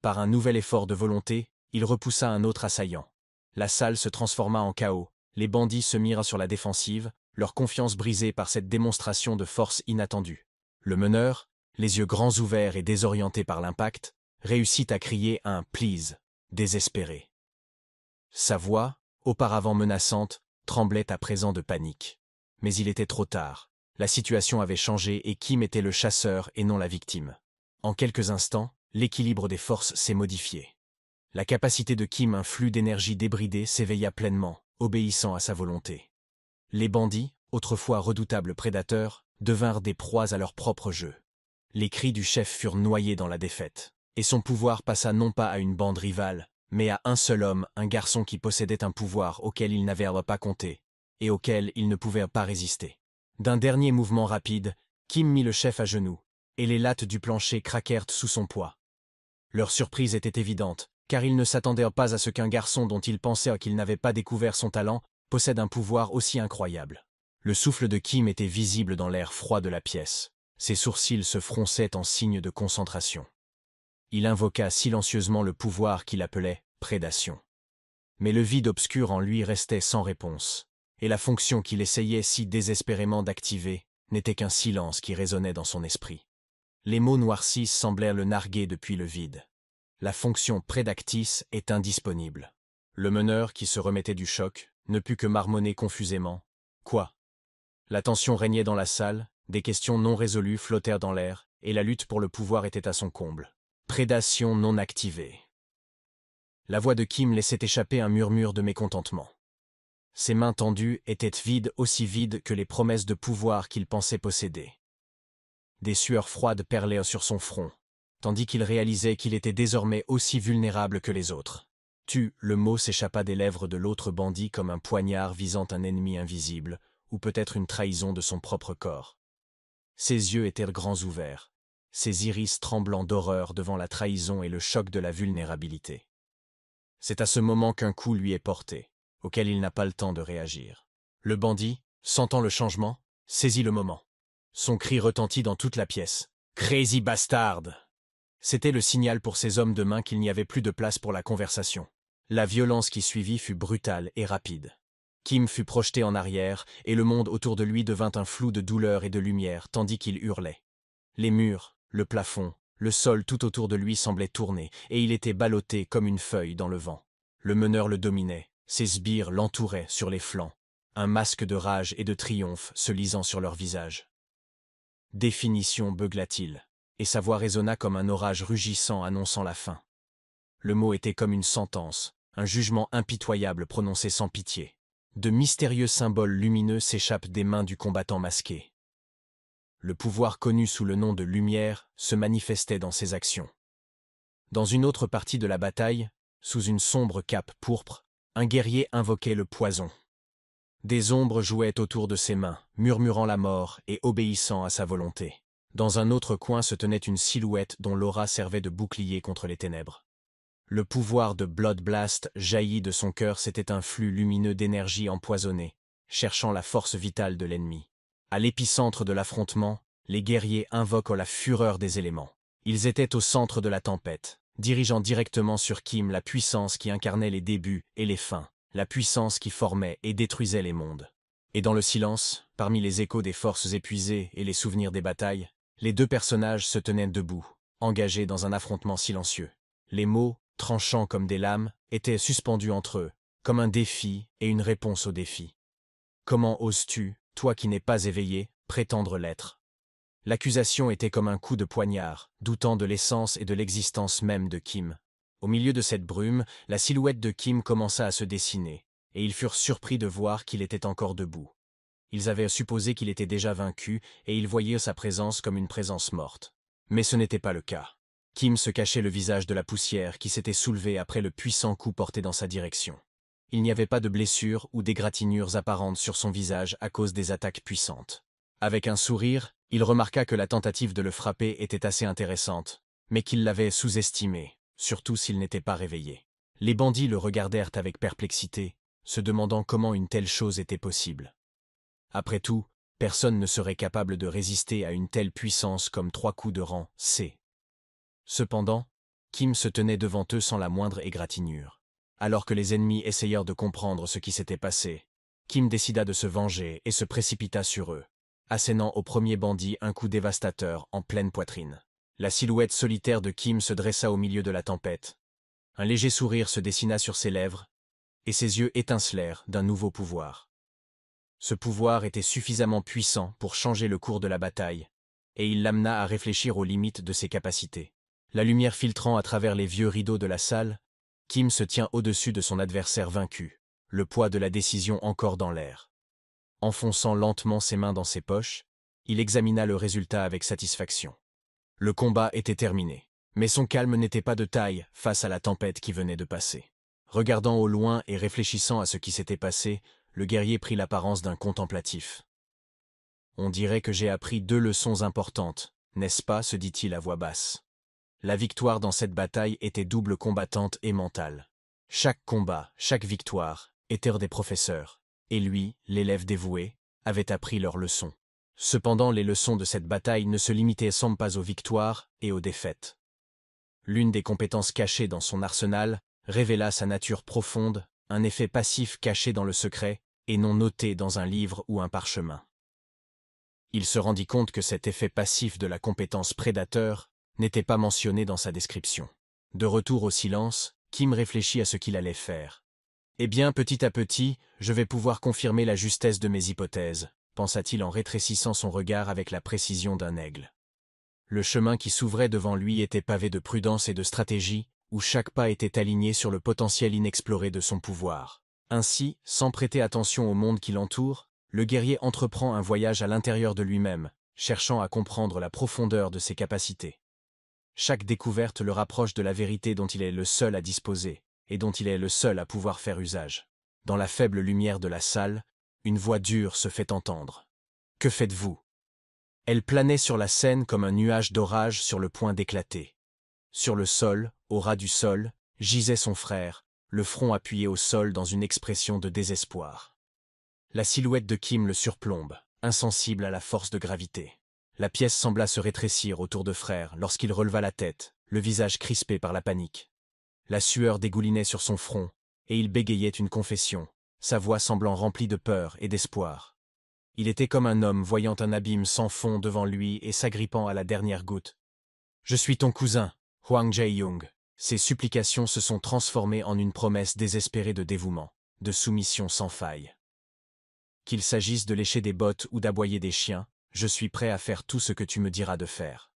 Par un nouvel effort de volonté, il repoussa un autre assaillant. La salle se transforma en chaos, les bandits se mirent sur la défensive, leur confiance brisée par cette démonstration de force inattendue. Le meneur, les yeux grands ouverts et désorientés par l'impact, réussit à crier un « please », désespéré. Sa voix, auparavant menaçante, tremblait à présent de panique. Mais il était trop tard. La situation avait changé et Kim était le chasseur et non la victime. En quelques instants, l'équilibre des forces s'est modifié. La capacité de Kim, un flux d'énergie débridée, s'éveilla pleinement, obéissant à sa volonté. Les bandits, autrefois redoutables prédateurs, devinrent des proies à leur propre jeu. Les cris du chef furent noyés dans la défaite, et son pouvoir passa non pas à une bande rivale, mais à un seul homme, un garçon qui possédait un pouvoir auquel ils n'avait pas compté, et auquel ils ne pouvaient pas résister. D'un dernier mouvement rapide, Kim mit le chef à genoux, et les lattes du plancher craquèrent sous son poids. Leur surprise était évidente, car ils ne s'attendaient pas à ce qu'un garçon dont ils pensaient qu'il n'avait pas découvert son talent possède un pouvoir aussi incroyable. Le souffle de Kim était visible dans l'air froid de la pièce. Ses sourcils se fronçaient en signe de concentration. Il invoqua silencieusement le pouvoir qu'il appelait prédation. Mais le vide obscur en lui restait sans réponse, et la fonction qu'il essayait si désespérément d'activer n'était qu'un silence qui résonnait dans son esprit. Les mots noircis semblèrent le narguer depuis le vide. La fonction prédactice est indisponible. Le meneur, qui se remettait du choc, ne put que marmonner confusément. Quoi La tension régnait dans la salle, des questions non résolues flottèrent dans l'air, et la lutte pour le pouvoir était à son comble. Prédation non activée. La voix de Kim laissait échapper un murmure de mécontentement. Ses mains tendues étaient vides aussi vides que les promesses de pouvoir qu'il pensait posséder. Des sueurs froides perlèrent sur son front, tandis qu'il réalisait qu'il était désormais aussi vulnérable que les autres. Tu, le mot s'échappa des lèvres de l'autre bandit comme un poignard visant un ennemi invisible, ou peut-être une trahison de son propre corps. Ses yeux étaient grands ouverts, ses iris tremblant d'horreur devant la trahison et le choc de la vulnérabilité. C'est à ce moment qu'un coup lui est porté, auquel il n'a pas le temps de réagir. Le bandit, sentant le changement, saisit le moment. Son cri retentit dans toute la pièce. Crazy bastard c'était le signal pour ces hommes de main qu'il n'y avait plus de place pour la conversation. La violence qui suivit fut brutale et rapide. Kim fut projeté en arrière, et le monde autour de lui devint un flou de douleur et de lumière, tandis qu'il hurlait. Les murs, le plafond, le sol tout autour de lui semblaient tourner, et il était ballotté comme une feuille dans le vent. Le meneur le dominait, ses sbires l'entouraient sur les flancs, un masque de rage et de triomphe se lisant sur leurs visages. Définition beugla-t-il et sa voix résonna comme un orage rugissant annonçant la fin. Le mot était comme une sentence, un jugement impitoyable prononcé sans pitié. De mystérieux symboles lumineux s'échappent des mains du combattant masqué. Le pouvoir connu sous le nom de lumière se manifestait dans ses actions. Dans une autre partie de la bataille, sous une sombre cape pourpre, un guerrier invoquait le poison. Des ombres jouaient autour de ses mains, murmurant la mort et obéissant à sa volonté. Dans un autre coin se tenait une silhouette dont l'aura servait de bouclier contre les ténèbres. Le pouvoir de Blood Blast jaillit de son cœur, c'était un flux lumineux d'énergie empoisonnée, cherchant la force vitale de l'ennemi. À l'épicentre de l'affrontement, les guerriers invoquent la fureur des éléments. Ils étaient au centre de la tempête, dirigeant directement sur Kim la puissance qui incarnait les débuts et les fins, la puissance qui formait et détruisait les mondes. Et dans le silence, parmi les échos des forces épuisées et les souvenirs des batailles, les deux personnages se tenaient debout, engagés dans un affrontement silencieux. Les mots, tranchants comme des lames, étaient suspendus entre eux, comme un défi et une réponse au défi. Comment oses-tu, toi qui n'es pas éveillé, prétendre l'être L'accusation était comme un coup de poignard, doutant de l'essence et de l'existence même de Kim. Au milieu de cette brume, la silhouette de Kim commença à se dessiner, et ils furent surpris de voir qu'il était encore debout. Ils avaient supposé qu'il était déjà vaincu et ils voyaient sa présence comme une présence morte. Mais ce n'était pas le cas. Kim se cachait le visage de la poussière qui s'était soulevée après le puissant coup porté dans sa direction. Il n'y avait pas de blessures ou d'égratignures apparentes sur son visage à cause des attaques puissantes. Avec un sourire, il remarqua que la tentative de le frapper était assez intéressante, mais qu'il l'avait sous estimée surtout s'il n'était pas réveillé. Les bandits le regardèrent avec perplexité, se demandant comment une telle chose était possible. Après tout, personne ne serait capable de résister à une telle puissance comme trois coups de rang C. Cependant, Kim se tenait devant eux sans la moindre égratignure. Alors que les ennemis essayèrent de comprendre ce qui s'était passé, Kim décida de se venger et se précipita sur eux, assénant au premier bandit un coup dévastateur en pleine poitrine. La silhouette solitaire de Kim se dressa au milieu de la tempête. Un léger sourire se dessina sur ses lèvres, et ses yeux étincelèrent d'un nouveau pouvoir. Ce pouvoir était suffisamment puissant pour changer le cours de la bataille, et il l'amena à réfléchir aux limites de ses capacités. La lumière filtrant à travers les vieux rideaux de la salle, Kim se tient au-dessus de son adversaire vaincu, le poids de la décision encore dans l'air. Enfonçant lentement ses mains dans ses poches, il examina le résultat avec satisfaction. Le combat était terminé, mais son calme n'était pas de taille face à la tempête qui venait de passer. Regardant au loin et réfléchissant à ce qui s'était passé, le guerrier prit l'apparence d'un contemplatif. On dirait que j'ai appris deux leçons importantes, n'est-ce pas se dit-il à voix basse. La victoire dans cette bataille était double combattante et mentale. Chaque combat, chaque victoire, était des professeurs, et lui, l'élève dévoué, avait appris leurs leçons. Cependant, les leçons de cette bataille ne se limitaient sans pas aux victoires et aux défaites. L'une des compétences cachées dans son arsenal révéla sa nature profonde un effet passif caché dans le secret et non noté dans un livre ou un parchemin. Il se rendit compte que cet effet passif de la compétence prédateur n'était pas mentionné dans sa description. De retour au silence, Kim réfléchit à ce qu'il allait faire. Eh bien, petit à petit, je vais pouvoir confirmer la justesse de mes hypothèses, pensa-t-il en rétrécissant son regard avec la précision d'un aigle. Le chemin qui s'ouvrait devant lui était pavé de prudence et de stratégie, où chaque pas était aligné sur le potentiel inexploré de son pouvoir. Ainsi, sans prêter attention au monde qui l'entoure, le guerrier entreprend un voyage à l'intérieur de lui-même, cherchant à comprendre la profondeur de ses capacités. Chaque découverte le rapproche de la vérité dont il est le seul à disposer, et dont il est le seul à pouvoir faire usage. Dans la faible lumière de la salle, une voix dure se fait entendre. Que faites-vous Elle planait sur la scène comme un nuage d'orage sur le point d'éclater. Sur le sol, au ras du sol, gisait son frère, le front appuyé au sol dans une expression de désespoir. La silhouette de Kim le surplombe, insensible à la force de gravité. La pièce sembla se rétrécir autour de frère lorsqu'il releva la tête, le visage crispé par la panique. La sueur dégoulinait sur son front, et il bégayait une confession, sa voix semblant remplie de peur et d'espoir. Il était comme un homme voyant un abîme sans fond devant lui et s'agrippant à la dernière goutte. « Je suis ton cousin, Huang Jae-young. Ses supplications se sont transformées en une promesse désespérée de dévouement, de soumission sans faille. Qu'il s'agisse de lécher des bottes ou d'aboyer des chiens, je suis prêt à faire tout ce que tu me diras de faire.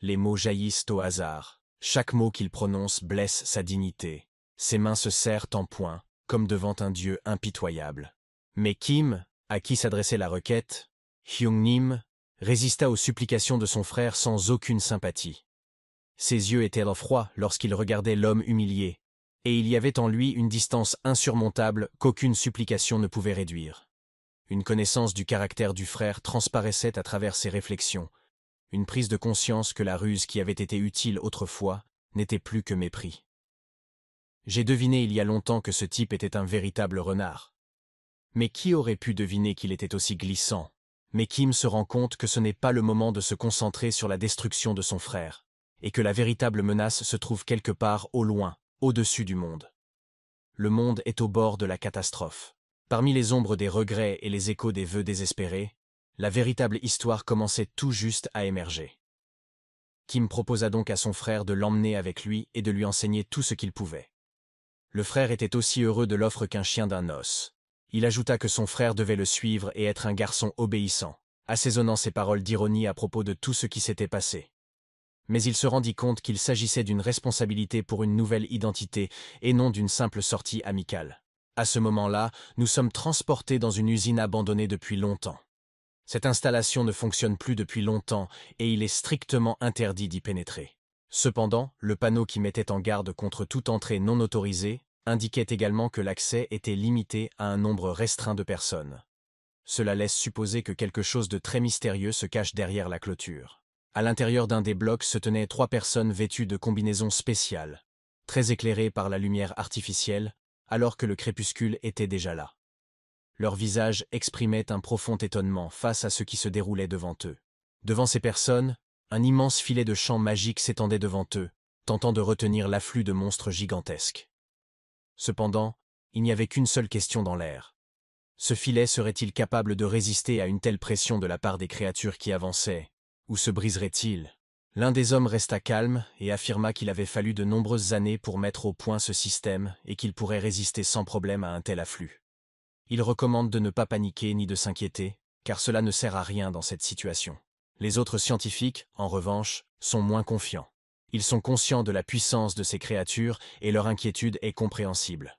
Les mots jaillissent au hasard. Chaque mot qu'il prononce blesse sa dignité. Ses mains se serrent en point, comme devant un dieu impitoyable. Mais Kim, à qui s'adressait la requête, Hyung Nim, résista aux supplications de son frère sans aucune sympathie. Ses yeux étaient froid lorsqu'il regardait l'homme humilié, et il y avait en lui une distance insurmontable qu'aucune supplication ne pouvait réduire. Une connaissance du caractère du frère transparaissait à travers ses réflexions, une prise de conscience que la ruse qui avait été utile autrefois n'était plus que mépris. J'ai deviné il y a longtemps que ce type était un véritable renard. Mais qui aurait pu deviner qu'il était aussi glissant Mais Kim se rend compte que ce n'est pas le moment de se concentrer sur la destruction de son frère et que la véritable menace se trouve quelque part au loin, au-dessus du monde. Le monde est au bord de la catastrophe. Parmi les ombres des regrets et les échos des vœux désespérés, la véritable histoire commençait tout juste à émerger. Kim proposa donc à son frère de l'emmener avec lui et de lui enseigner tout ce qu'il pouvait. Le frère était aussi heureux de l'offre qu'un chien d'un os. Il ajouta que son frère devait le suivre et être un garçon obéissant, assaisonnant ses paroles d'ironie à propos de tout ce qui s'était passé mais il se rendit compte qu'il s'agissait d'une responsabilité pour une nouvelle identité et non d'une simple sortie amicale. À ce moment-là, nous sommes transportés dans une usine abandonnée depuis longtemps. Cette installation ne fonctionne plus depuis longtemps et il est strictement interdit d'y pénétrer. Cependant, le panneau qui mettait en garde contre toute entrée non autorisée indiquait également que l'accès était limité à un nombre restreint de personnes. Cela laisse supposer que quelque chose de très mystérieux se cache derrière la clôture. À l'intérieur d'un des blocs se tenaient trois personnes vêtues de combinaisons spéciales, très éclairées par la lumière artificielle, alors que le crépuscule était déjà là. Leurs visages exprimaient un profond étonnement face à ce qui se déroulait devant eux. Devant ces personnes, un immense filet de champs magiques s'étendait devant eux, tentant de retenir l'afflux de monstres gigantesques. Cependant, il n'y avait qu'une seule question dans l'air. Ce filet serait-il capable de résister à une telle pression de la part des créatures qui avançaient ou se briserait-il L'un des hommes resta calme et affirma qu'il avait fallu de nombreuses années pour mettre au point ce système et qu'il pourrait résister sans problème à un tel afflux. Il recommande de ne pas paniquer ni de s'inquiéter, car cela ne sert à rien dans cette situation. Les autres scientifiques, en revanche, sont moins confiants. Ils sont conscients de la puissance de ces créatures et leur inquiétude est compréhensible.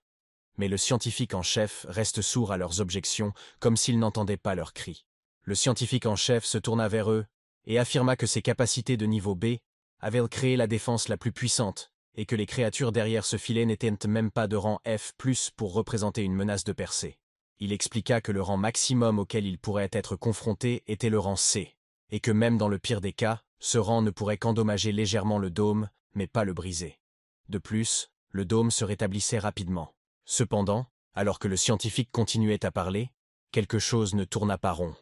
Mais le scientifique en chef reste sourd à leurs objections, comme s'il n'entendait pas leurs cris. Le scientifique en chef se tourna vers eux et affirma que ses capacités de niveau B avaient créé la défense la plus puissante, et que les créatures derrière ce filet n'étaient même pas de rang F+, pour représenter une menace de percée. Il expliqua que le rang maximum auquel il pourrait être confronté était le rang C, et que même dans le pire des cas, ce rang ne pourrait qu'endommager légèrement le dôme, mais pas le briser. De plus, le dôme se rétablissait rapidement. Cependant, alors que le scientifique continuait à parler, quelque chose ne tourna pas rond.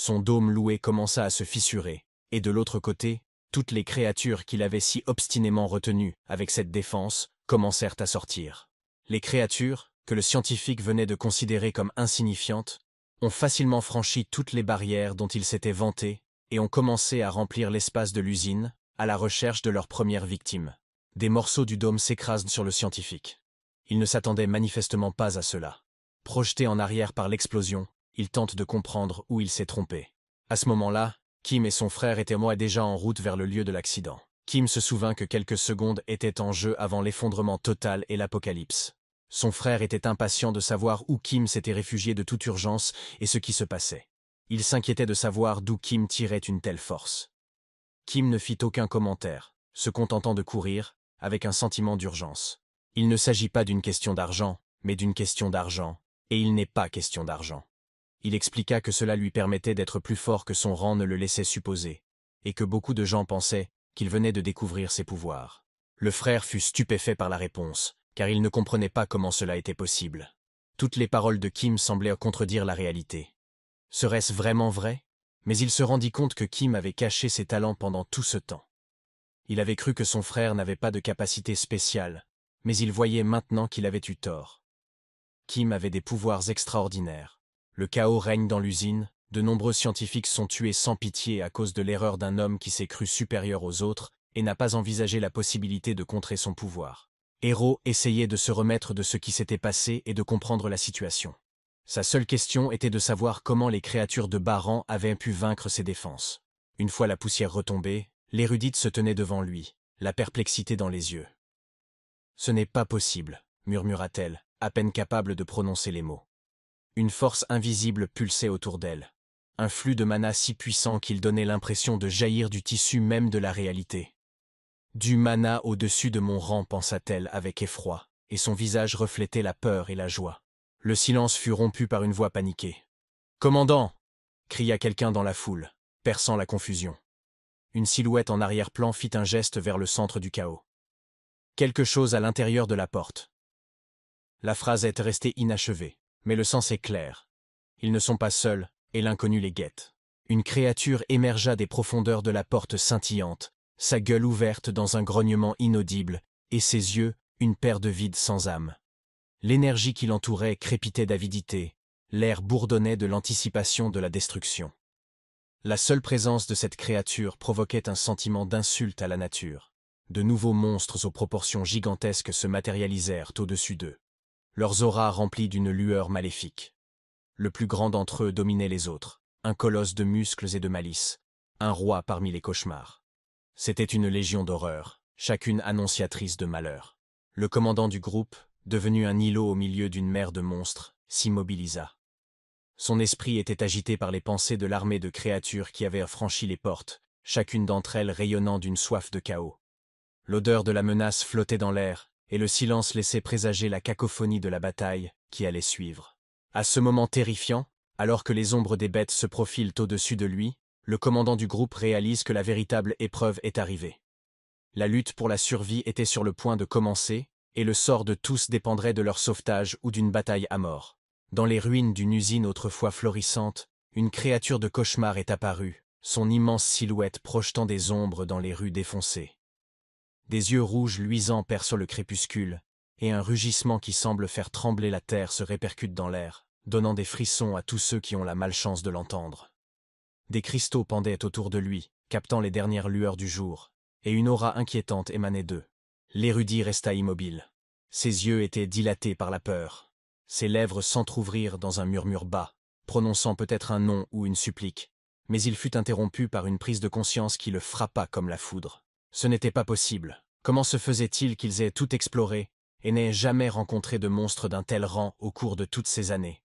Son dôme loué commença à se fissurer, et de l'autre côté, toutes les créatures qu'il avait si obstinément retenues avec cette défense commencèrent à sortir. Les créatures, que le scientifique venait de considérer comme insignifiantes, ont facilement franchi toutes les barrières dont il s'était vanté et ont commencé à remplir l'espace de l'usine à la recherche de leur première victime. Des morceaux du dôme s'écrasent sur le scientifique. Il ne s'attendait manifestement pas à cela. Projeté en arrière par l'explosion, il tente de comprendre où il s'est trompé. À ce moment-là, Kim et son frère étaient moi déjà en route vers le lieu de l'accident. Kim se souvint que quelques secondes étaient en jeu avant l'effondrement total et l'apocalypse. Son frère était impatient de savoir où Kim s'était réfugié de toute urgence et ce qui se passait. Il s'inquiétait de savoir d'où Kim tirait une telle force. Kim ne fit aucun commentaire, se contentant de courir, avec un sentiment d'urgence. Il ne s'agit pas d'une question d'argent, mais d'une question d'argent, et il n'est pas question d'argent. Il expliqua que cela lui permettait d'être plus fort que son rang ne le laissait supposer, et que beaucoup de gens pensaient qu'il venait de découvrir ses pouvoirs. Le frère fut stupéfait par la réponse, car il ne comprenait pas comment cela était possible. Toutes les paroles de Kim semblaient contredire la réalité. Serait-ce vraiment vrai Mais il se rendit compte que Kim avait caché ses talents pendant tout ce temps. Il avait cru que son frère n'avait pas de capacité spéciale, mais il voyait maintenant qu'il avait eu tort. Kim avait des pouvoirs extraordinaires. Le chaos règne dans l'usine, de nombreux scientifiques sont tués sans pitié à cause de l'erreur d'un homme qui s'est cru supérieur aux autres et n'a pas envisagé la possibilité de contrer son pouvoir. Héro essayait de se remettre de ce qui s'était passé et de comprendre la situation. Sa seule question était de savoir comment les créatures de Baran avaient pu vaincre ses défenses. Une fois la poussière retombée, l'érudite se tenait devant lui, la perplexité dans les yeux. Ce n'est pas possible, murmura-t-elle, à peine capable de prononcer les mots. Une force invisible pulsait autour d'elle. Un flux de mana si puissant qu'il donnait l'impression de jaillir du tissu même de la réalité. Du mana au-dessus de mon rang, pensa-t-elle avec effroi, et son visage reflétait la peur et la joie. Le silence fut rompu par une voix paniquée. Commandant cria quelqu'un dans la foule, perçant la confusion. Une silhouette en arrière-plan fit un geste vers le centre du chaos. Quelque chose à l'intérieur de la porte. La phrase est restée inachevée, mais le sens est clair. Ils ne sont pas seuls, et l'inconnu les guette. Une créature émergea des profondeurs de la porte scintillante, sa gueule ouverte dans un grognement inaudible, et ses yeux, une paire de vides sans âme. L'énergie qui l'entourait crépitait d'avidité, l'air bourdonnait de l'anticipation de la destruction. La seule présence de cette créature provoquait un sentiment d'insulte à la nature. De nouveaux monstres aux proportions gigantesques se matérialisèrent au-dessus d'eux leurs auras remplies d'une lueur maléfique. Le plus grand d'entre eux dominait les autres, un colosse de muscles et de malice, un roi parmi les cauchemars. C'était une légion d'horreur, chacune annonciatrice de malheur. Le commandant du groupe, devenu un îlot au milieu d'une mer de monstres, s'immobilisa. Son esprit était agité par les pensées de l'armée de créatures qui avaient franchi les portes, chacune d'entre elles rayonnant d'une soif de chaos. L'odeur de la menace flottait dans l'air, et le silence laissait présager la cacophonie de la bataille qui allait suivre. À ce moment terrifiant, alors que les ombres des bêtes se profilent au-dessus de lui, le commandant du groupe réalise que la véritable épreuve est arrivée. La lutte pour la survie était sur le point de commencer, et le sort de tous dépendrait de leur sauvetage ou d'une bataille à mort. Dans les ruines d'une usine autrefois florissante, une créature de cauchemar est apparue, son immense silhouette projetant des ombres dans les rues défoncées. Des yeux rouges luisants percent le crépuscule, et un rugissement qui semble faire trembler la terre se répercute dans l'air, donnant des frissons à tous ceux qui ont la malchance de l'entendre. Des cristaux pendaient autour de lui, captant les dernières lueurs du jour, et une aura inquiétante émanait d'eux. L'érudit resta immobile. Ses yeux étaient dilatés par la peur. Ses lèvres s'entr'ouvrirent dans un murmure bas, prononçant peut-être un nom ou une supplique, mais il fut interrompu par une prise de conscience qui le frappa comme la foudre. Ce n'était pas possible. Comment se faisait-il qu'ils aient tout exploré et n'aient jamais rencontré de monstre d'un tel rang au cours de toutes ces années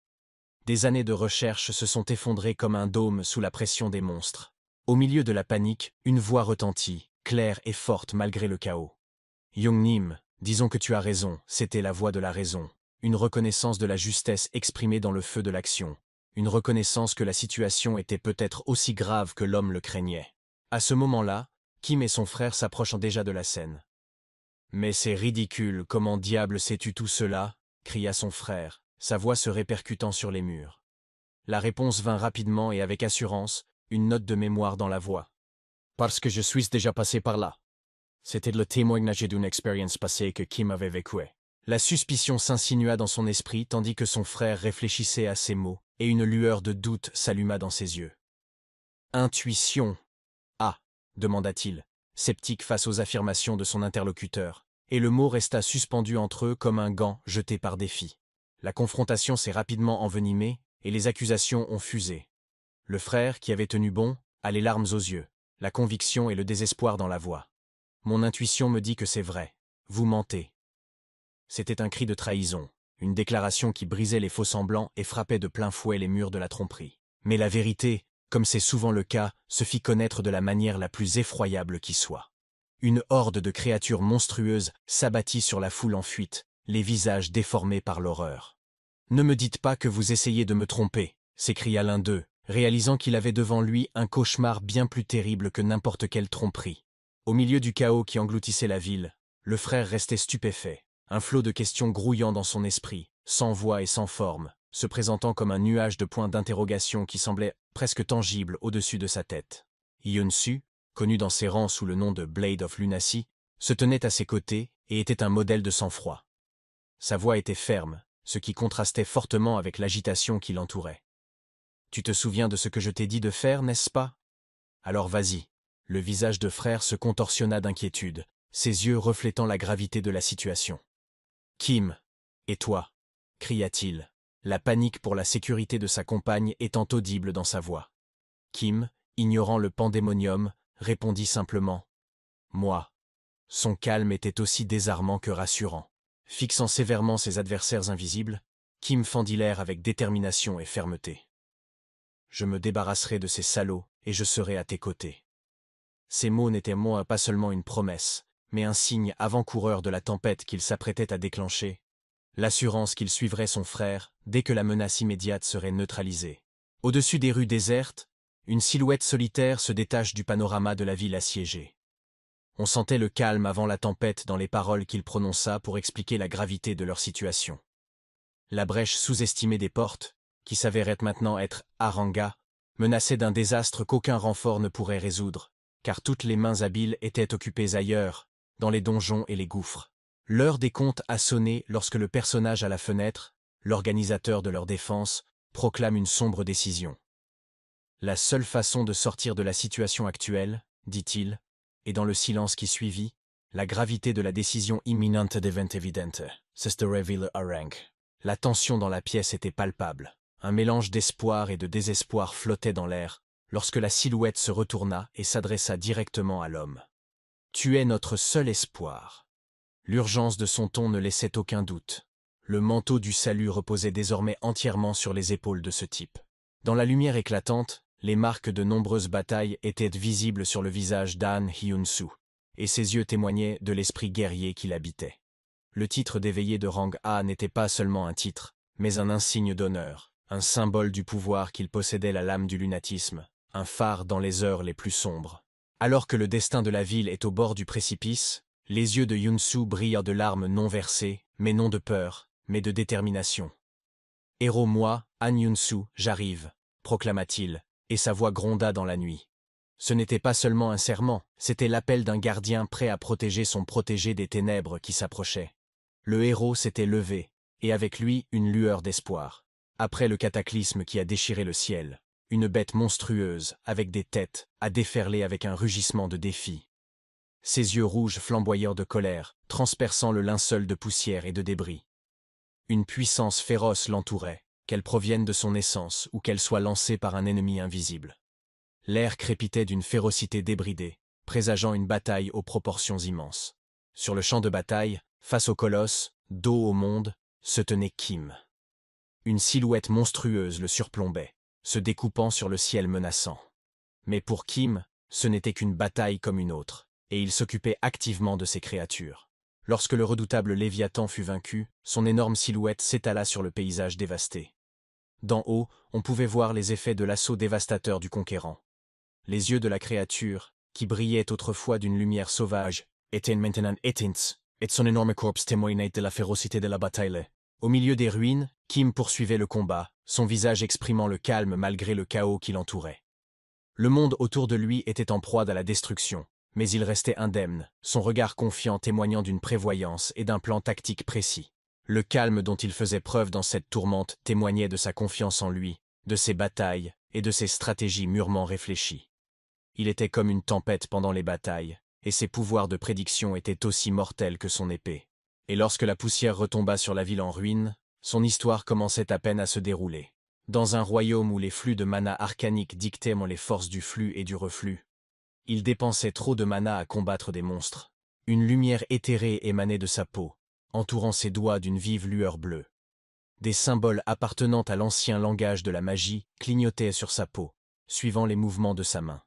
Des années de recherche se sont effondrées comme un dôme sous la pression des monstres. Au milieu de la panique, une voix retentit, claire et forte malgré le chaos. Jung-nim, disons que tu as raison, c'était la voix de la raison, une reconnaissance de la justesse exprimée dans le feu de l'action, une reconnaissance que la situation était peut-être aussi grave que l'homme le craignait. À ce moment-là, Kim et son frère s'approchant déjà de la scène. Mais c'est ridicule, comment diable sais-tu tout cela cria son frère, sa voix se répercutant sur les murs. La réponse vint rapidement et avec assurance, une note de mémoire dans la voix. Parce que je suis déjà passé par là. C'était le témoignage d'une expérience passée que Kim avait vécue. La suspicion s'insinua dans son esprit tandis que son frère réfléchissait à ces mots, et une lueur de doute s'alluma dans ses yeux. Intuition, demanda-t-il, sceptique face aux affirmations de son interlocuteur, et le mot resta suspendu entre eux comme un gant jeté par défi. La confrontation s'est rapidement envenimée, et les accusations ont fusé. Le frère, qui avait tenu bon, a les larmes aux yeux, la conviction et le désespoir dans la voix. Mon intuition me dit que c'est vrai. Vous mentez. C'était un cri de trahison, une déclaration qui brisait les faux-semblants et frappait de plein fouet les murs de la tromperie. Mais la vérité, comme c'est souvent le cas, se fit connaître de la manière la plus effroyable qui soit. Une horde de créatures monstrueuses s'abattit sur la foule en fuite, les visages déformés par l'horreur. Ne me dites pas que vous essayez de me tromper, s'écria l'un d'eux, réalisant qu'il avait devant lui un cauchemar bien plus terrible que n'importe quelle tromperie. Au milieu du chaos qui engloutissait la ville, le frère restait stupéfait, un flot de questions grouillant dans son esprit, sans voix et sans forme, se présentant comme un nuage de points d'interrogation qui semblait presque tangible au-dessus de sa tête. Yunsu, connu dans ses rangs sous le nom de Blade of Lunacy, se tenait à ses côtés et était un modèle de sang-froid. Sa voix était ferme, ce qui contrastait fortement avec l'agitation qui l'entourait. Tu te souviens de ce que je t'ai dit de faire, n'est-ce pas Alors vas-y. Le visage de frère se contorsionna d'inquiétude, ses yeux reflétant la gravité de la situation. Kim, et toi cria-t-il la panique pour la sécurité de sa compagne étant audible dans sa voix. Kim, ignorant le pandémonium, répondit simplement « Moi ». Son calme était aussi désarmant que rassurant. Fixant sévèrement ses adversaires invisibles, Kim fendit l'air avec détermination et fermeté. « Je me débarrasserai de ces salauds et je serai à tes côtés. » Ces mots n'étaient moins pas seulement une promesse, mais un signe avant-coureur de la tempête qu'il s'apprêtait à déclencher, l'assurance qu'il suivrait son frère dès que la menace immédiate serait neutralisée. Au-dessus des rues désertes, une silhouette solitaire se détache du panorama de la ville assiégée. On sentait le calme avant la tempête dans les paroles qu'il prononça pour expliquer la gravité de leur situation. La brèche sous-estimée des portes, qui s'avérait maintenant être Aranga, menaçait d'un désastre qu'aucun renfort ne pourrait résoudre, car toutes les mains habiles étaient occupées ailleurs, dans les donjons et les gouffres. L'heure des comptes a sonné lorsque le personnage à la fenêtre, l'organisateur de leur défense, proclame une sombre décision. La seule façon de sortir de la situation actuelle, dit-il, et dans le silence qui suivit, la gravité de la décision imminente devint évidente. harangue. La tension dans la pièce était palpable. Un mélange d'espoir et de désespoir flottait dans l'air, lorsque la silhouette se retourna et s'adressa directement à l'homme. Tu es notre seul espoir. L'urgence de son ton ne laissait aucun doute. Le manteau du salut reposait désormais entièrement sur les épaules de ce type. Dans la lumière éclatante, les marques de nombreuses batailles étaient visibles sur le visage d'An hyun et ses yeux témoignaient de l'esprit guerrier qu'il habitait. Le titre d'éveillé de Rang A n'était pas seulement un titre, mais un insigne d'honneur, un symbole du pouvoir qu'il possédait la lame du lunatisme, un phare dans les heures les plus sombres. Alors que le destin de la ville est au bord du précipice, les yeux de Yunsu brillent de larmes non versées, mais non de peur, mais de détermination. Héros moi, An Yunsu, j'arrive, proclama-t-il, et sa voix gronda dans la nuit. Ce n'était pas seulement un serment, c'était l'appel d'un gardien prêt à protéger son protégé des ténèbres qui s'approchaient. Le héros s'était levé, et avec lui une lueur d'espoir. Après le cataclysme qui a déchiré le ciel, une bête monstrueuse, avec des têtes, a déferlé avec un rugissement de défi. Ses yeux rouges flamboyeurs de colère, transperçant le linceul de poussière et de débris. Une puissance féroce l'entourait, qu'elle provienne de son essence ou qu'elle soit lancée par un ennemi invisible. L'air crépitait d'une férocité débridée, présageant une bataille aux proportions immenses. Sur le champ de bataille, face au colosse, dos au monde, se tenait Kim. Une silhouette monstrueuse le surplombait, se découpant sur le ciel menaçant. Mais pour Kim, ce n'était qu'une bataille comme une autre, et il s'occupait activement de ses créatures. Lorsque le redoutable Léviathan fut vaincu, son énorme silhouette s'étala sur le paysage dévasté. D'en haut, on pouvait voir les effets de l'assaut dévastateur du conquérant. Les yeux de la créature, qui brillaient autrefois d'une lumière sauvage, étaient maintenant éteints, et son énorme corps témoignait de la férocité de la bataille. Au milieu des ruines, Kim poursuivait le combat, son visage exprimant le calme malgré le chaos qui l'entourait. Le monde autour de lui était en proie à la destruction, mais il restait indemne, son regard confiant témoignant d'une prévoyance et d'un plan tactique précis. Le calme dont il faisait preuve dans cette tourmente témoignait de sa confiance en lui, de ses batailles et de ses stratégies mûrement réfléchies. Il était comme une tempête pendant les batailles, et ses pouvoirs de prédiction étaient aussi mortels que son épée. Et lorsque la poussière retomba sur la ville en ruine, son histoire commençait à peine à se dérouler. Dans un royaume où les flux de mana arcaniques dictaient les forces du flux et du reflux, il dépensait trop de mana à combattre des monstres. Une lumière éthérée émanait de sa peau, entourant ses doigts d'une vive lueur bleue. Des symboles appartenant à l'ancien langage de la magie clignotaient sur sa peau, suivant les mouvements de sa main.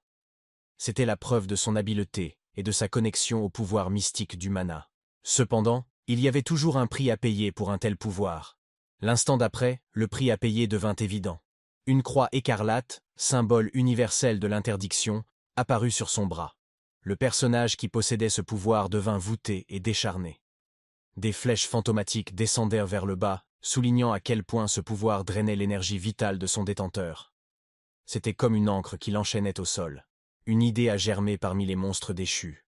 C'était la preuve de son habileté et de sa connexion au pouvoir mystique du mana. Cependant, il y avait toujours un prix à payer pour un tel pouvoir. L'instant d'après, le prix à payer devint évident. Une croix écarlate, symbole universel de l'interdiction, apparut sur son bras. Le personnage qui possédait ce pouvoir devint voûté et décharné. Des flèches fantomatiques descendèrent vers le bas, soulignant à quel point ce pouvoir drainait l'énergie vitale de son détenteur. C'était comme une encre qui l'enchaînait au sol. Une idée a germé parmi les monstres déchus.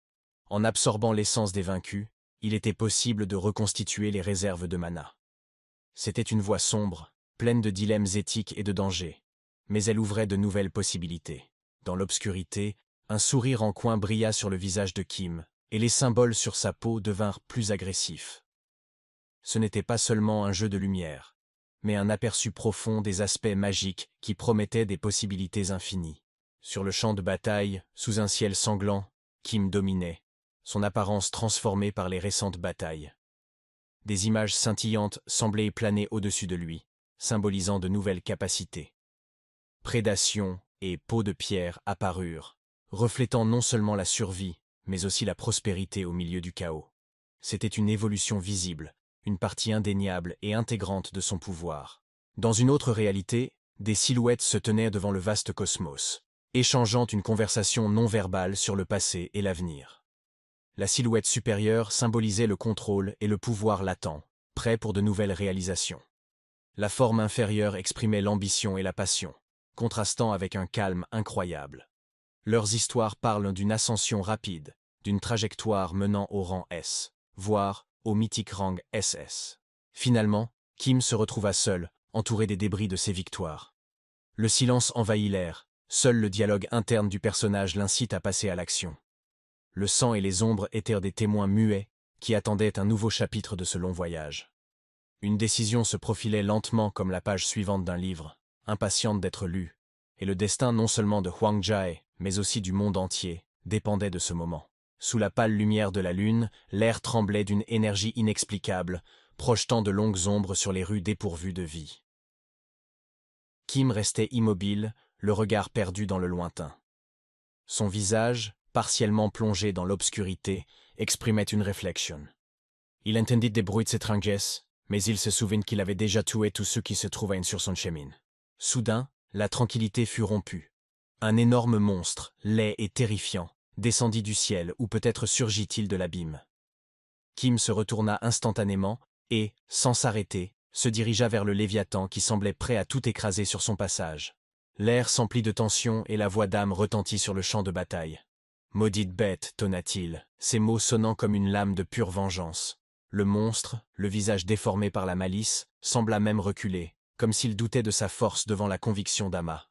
En absorbant l'essence des vaincus, il était possible de reconstituer les réserves de mana. C'était une voie sombre, pleine de dilemmes éthiques et de dangers, mais elle ouvrait de nouvelles possibilités. Dans l'obscurité, un sourire en coin brilla sur le visage de Kim, et les symboles sur sa peau devinrent plus agressifs. Ce n'était pas seulement un jeu de lumière, mais un aperçu profond des aspects magiques qui promettaient des possibilités infinies. Sur le champ de bataille, sous un ciel sanglant, Kim dominait, son apparence transformée par les récentes batailles. Des images scintillantes semblaient planer au-dessus de lui, symbolisant de nouvelles capacités. Prédation, et peaux de pierre apparurent, reflétant non seulement la survie, mais aussi la prospérité au milieu du chaos. C'était une évolution visible, une partie indéniable et intégrante de son pouvoir. Dans une autre réalité, des silhouettes se tenaient devant le vaste cosmos, échangeant une conversation non verbale sur le passé et l'avenir. La silhouette supérieure symbolisait le contrôle et le pouvoir latent, prêt pour de nouvelles réalisations. La forme inférieure exprimait l'ambition et la passion, contrastant avec un calme incroyable. Leurs histoires parlent d'une ascension rapide, d'une trajectoire menant au rang S, voire au mythique rang SS. Finalement, Kim se retrouva seul, entouré des débris de ses victoires. Le silence envahit l'air, seul le dialogue interne du personnage l'incite à passer à l'action. Le sang et les ombres étaient des témoins muets qui attendaient un nouveau chapitre de ce long voyage. Une décision se profilait lentement comme la page suivante d'un livre impatiente d'être lue, et le destin non seulement de Huang Jai, mais aussi du monde entier, dépendait de ce moment. Sous la pâle lumière de la lune, l'air tremblait d'une énergie inexplicable, projetant de longues ombres sur les rues dépourvues de vie. Kim restait immobile, le regard perdu dans le lointain. Son visage, partiellement plongé dans l'obscurité, exprimait une réflexion. Il entendit des bruits de s'étrangesse, mais il se souvint qu'il avait déjà tué tous ceux qui se trouvaient sur son chemin. Soudain, la tranquillité fut rompue. Un énorme monstre, laid et terrifiant, descendit du ciel ou peut-être surgit-il de l'abîme. Kim se retourna instantanément et, sans s'arrêter, se dirigea vers le Léviathan qui semblait prêt à tout écraser sur son passage. L'air s'emplit de tension et la voix d'âme retentit sur le champ de bataille. Maudite bête, tonna-t-il, ces mots sonnant comme une lame de pure vengeance. Le monstre, le visage déformé par la malice, sembla même reculer, comme s'il doutait de sa force devant la conviction d'Ama.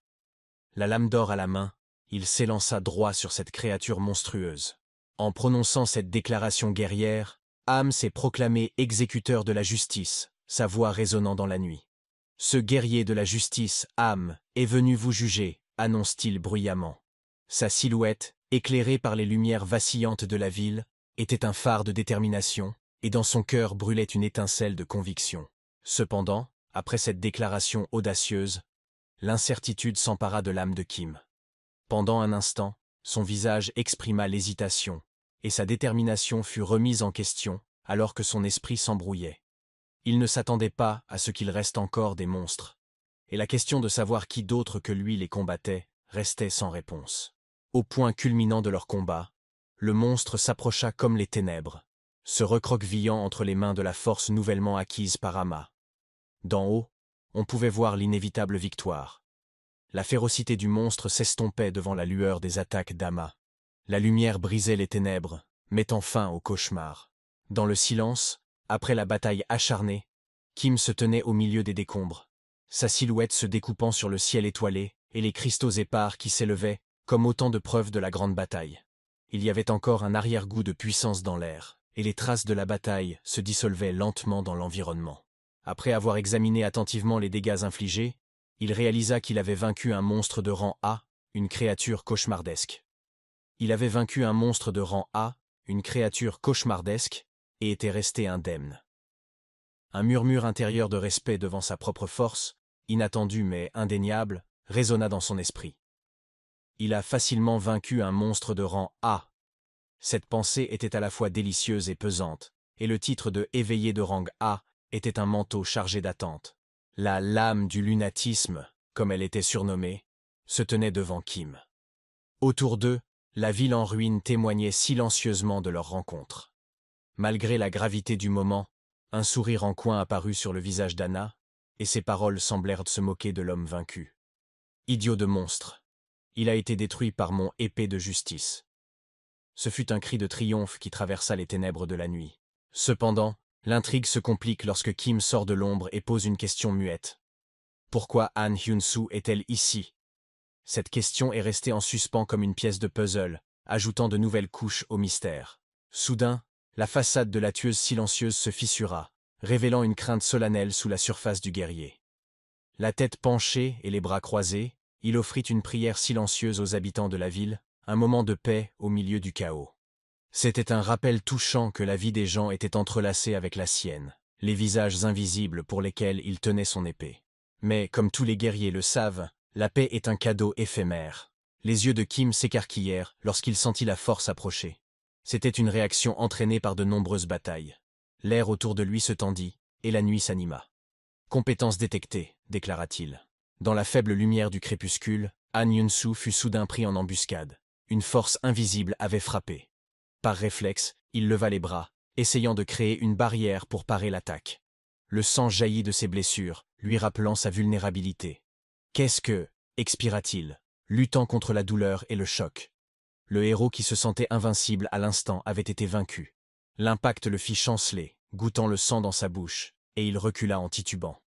La lame d'or à la main, il s'élança droit sur cette créature monstrueuse. En prononçant cette déclaration guerrière, âme s'est proclamé exécuteur de la justice, sa voix résonnant dans la nuit. Ce guerrier de la justice, âme est venu vous juger, annonce-t-il bruyamment. Sa silhouette, éclairée par les lumières vacillantes de la ville, était un phare de détermination, et dans son cœur brûlait une étincelle de conviction. Cependant, après cette déclaration audacieuse, l'incertitude s'empara de l'âme de Kim. Pendant un instant, son visage exprima l'hésitation, et sa détermination fut remise en question, alors que son esprit s'embrouillait. Il ne s'attendait pas à ce qu'il reste encore des monstres, et la question de savoir qui d'autre que lui les combattait restait sans réponse. Au point culminant de leur combat, le monstre s'approcha comme les ténèbres, se recroquevillant entre les mains de la force nouvellement acquise par Ama. D'en haut, on pouvait voir l'inévitable victoire. La férocité du monstre s'estompait devant la lueur des attaques d'Ama. La lumière brisait les ténèbres, mettant fin au cauchemar. Dans le silence, après la bataille acharnée, Kim se tenait au milieu des décombres, sa silhouette se découpant sur le ciel étoilé et les cristaux épars qui s'élevaient comme autant de preuves de la grande bataille. Il y avait encore un arrière-goût de puissance dans l'air, et les traces de la bataille se dissolvaient lentement dans l'environnement. Après avoir examiné attentivement les dégâts infligés, il réalisa qu'il avait vaincu un monstre de rang A, une créature cauchemardesque. Il avait vaincu un monstre de rang A, une créature cauchemardesque, et était resté indemne. Un murmure intérieur de respect devant sa propre force, inattendu mais indéniable, résonna dans son esprit. Il a facilement vaincu un monstre de rang A. Cette pensée était à la fois délicieuse et pesante, et le titre de éveillé de rang A était un manteau chargé d'attente. La lame du lunatisme, comme elle était surnommée, se tenait devant Kim. Autour d'eux, la ville en ruine témoignait silencieusement de leur rencontre. Malgré la gravité du moment, un sourire en coin apparut sur le visage d'Anna, et ses paroles semblèrent se moquer de l'homme vaincu. Idiot de monstre. Il a été détruit par mon épée de justice. Ce fut un cri de triomphe qui traversa les ténèbres de la nuit. Cependant, L'intrigue se complique lorsque Kim sort de l'ombre et pose une question muette. Pourquoi Han Hyun-soo est-elle ici Cette question est restée en suspens comme une pièce de puzzle, ajoutant de nouvelles couches au mystère. Soudain, la façade de la tueuse silencieuse se fissura, révélant une crainte solennelle sous la surface du guerrier. La tête penchée et les bras croisés, il offrit une prière silencieuse aux habitants de la ville, un moment de paix au milieu du chaos. C'était un rappel touchant que la vie des gens était entrelacée avec la sienne, les visages invisibles pour lesquels il tenait son épée. Mais, comme tous les guerriers le savent, la paix est un cadeau éphémère. Les yeux de Kim s'écarquillèrent lorsqu'il sentit la force approcher. C'était une réaction entraînée par de nombreuses batailles. L'air autour de lui se tendit, et la nuit s'anima. Compétence détectée, déclara-t-il. Dans la faible lumière du crépuscule, Han Yunsu fut soudain pris en embuscade. Une force invisible avait frappé. Par réflexe, il leva les bras, essayant de créer une barrière pour parer l'attaque. Le sang jaillit de ses blessures, lui rappelant sa vulnérabilité. Qu'est-ce que expira-t-il, luttant contre la douleur et le choc. Le héros qui se sentait invincible à l'instant avait été vaincu. L'impact le fit chanceler, goûtant le sang dans sa bouche, et il recula en titubant.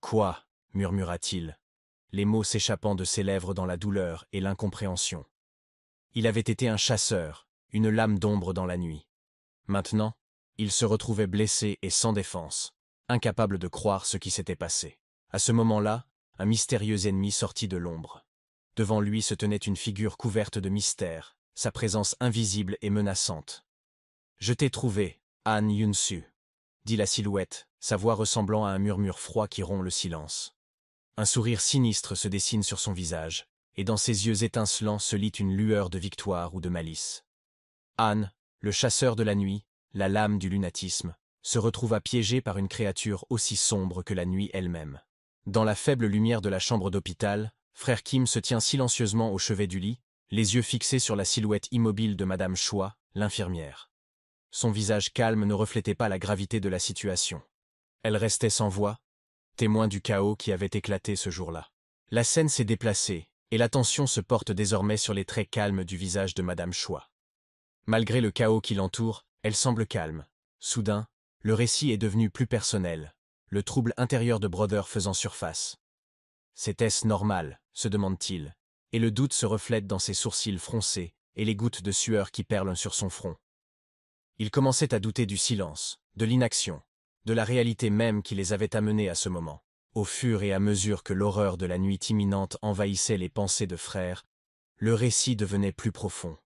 Quoi murmura-t-il, les mots s'échappant de ses lèvres dans la douleur et l'incompréhension. Il avait été un chasseur, une lame d'ombre dans la nuit. Maintenant, il se retrouvait blessé et sans défense, incapable de croire ce qui s'était passé. À ce moment-là, un mystérieux ennemi sortit de l'ombre. Devant lui se tenait une figure couverte de mystère, sa présence invisible et menaçante. Je t'ai trouvé, Han Yunsu, dit la silhouette, sa voix ressemblant à un murmure froid qui rompt le silence. Un sourire sinistre se dessine sur son visage, et dans ses yeux étincelants se lit une lueur de victoire ou de malice. Anne, le chasseur de la nuit, la lame du lunatisme, se retrouva piégé par une créature aussi sombre que la nuit elle-même. Dans la faible lumière de la chambre d'hôpital, frère Kim se tient silencieusement au chevet du lit, les yeux fixés sur la silhouette immobile de Madame Choi, l'infirmière. Son visage calme ne reflétait pas la gravité de la situation. Elle restait sans voix, témoin du chaos qui avait éclaté ce jour-là. La scène s'est déplacée, et l'attention se porte désormais sur les traits calmes du visage de Madame Choi. Malgré le chaos qui l'entoure, elle semble calme. Soudain, le récit est devenu plus personnel, le trouble intérieur de Brother faisant surface. C'était-ce normal se demande-t-il, et le doute se reflète dans ses sourcils froncés et les gouttes de sueur qui perlent sur son front. Il commençait à douter du silence, de l'inaction, de la réalité même qui les avait amenés à ce moment. Au fur et à mesure que l'horreur de la nuit imminente envahissait les pensées de Frère, le récit devenait plus profond,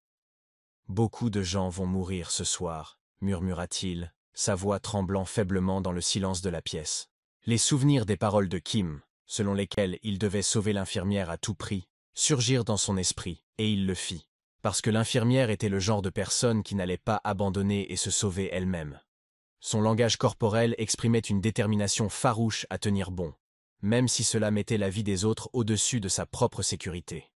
Beaucoup de gens vont mourir ce soir, murmura-t-il, sa voix tremblant faiblement dans le silence de la pièce. Les souvenirs des paroles de Kim, selon lesquelles il devait sauver l'infirmière à tout prix, surgirent dans son esprit, et il le fit, parce que l'infirmière était le genre de personne qui n'allait pas abandonner et se sauver elle-même. Son langage corporel exprimait une détermination farouche à tenir bon, même si cela mettait la vie des autres au-dessus de sa propre sécurité.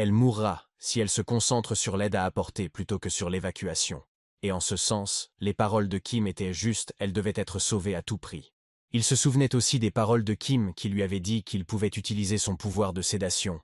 Elle mourra si elle se concentre sur l'aide à apporter plutôt que sur l'évacuation. Et en ce sens, les paroles de Kim étaient justes, elle devait être sauvée à tout prix. Il se souvenait aussi des paroles de Kim qui lui avait dit qu'il pouvait utiliser son pouvoir de sédation.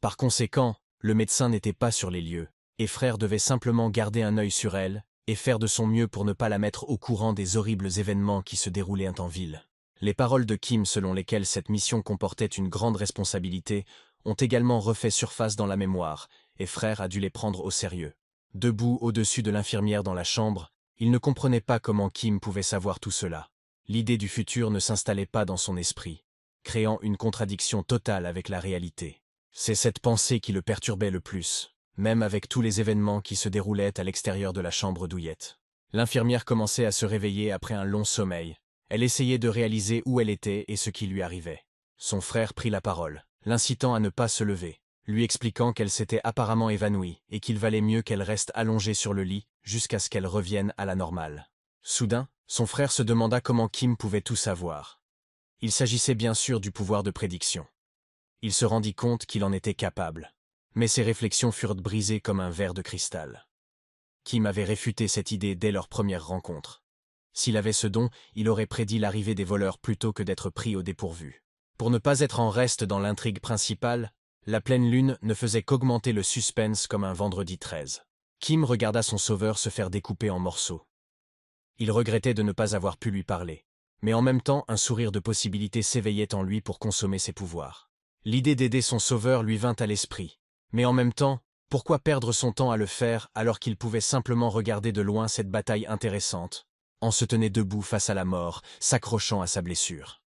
Par conséquent, le médecin n'était pas sur les lieux, et frère devait simplement garder un œil sur elle, et faire de son mieux pour ne pas la mettre au courant des horribles événements qui se déroulaient en ville. Les paroles de Kim selon lesquelles cette mission comportait une grande responsabilité ont également refait surface dans la mémoire, et Frère a dû les prendre au sérieux. Debout au-dessus de l'infirmière dans la chambre, il ne comprenait pas comment Kim pouvait savoir tout cela. L'idée du futur ne s'installait pas dans son esprit, créant une contradiction totale avec la réalité. C'est cette pensée qui le perturbait le plus, même avec tous les événements qui se déroulaient à l'extérieur de la chambre douillette. L'infirmière commençait à se réveiller après un long sommeil. Elle essayait de réaliser où elle était et ce qui lui arrivait. Son frère prit la parole l'incitant à ne pas se lever, lui expliquant qu'elle s'était apparemment évanouie et qu'il valait mieux qu'elle reste allongée sur le lit jusqu'à ce qu'elle revienne à la normale. Soudain, son frère se demanda comment Kim pouvait tout savoir. Il s'agissait bien sûr du pouvoir de prédiction. Il se rendit compte qu'il en était capable. Mais ses réflexions furent brisées comme un verre de cristal. Kim avait réfuté cette idée dès leur première rencontre. S'il avait ce don, il aurait prédit l'arrivée des voleurs plutôt que d'être pris au dépourvu. Pour ne pas être en reste dans l'intrigue principale, la pleine lune ne faisait qu'augmenter le suspense comme un vendredi 13. Kim regarda son sauveur se faire découper en morceaux. Il regrettait de ne pas avoir pu lui parler, mais en même temps un sourire de possibilité s'éveillait en lui pour consommer ses pouvoirs. L'idée d'aider son sauveur lui vint à l'esprit, mais en même temps, pourquoi perdre son temps à le faire alors qu'il pouvait simplement regarder de loin cette bataille intéressante, en se tenait debout face à la mort, s'accrochant à sa blessure.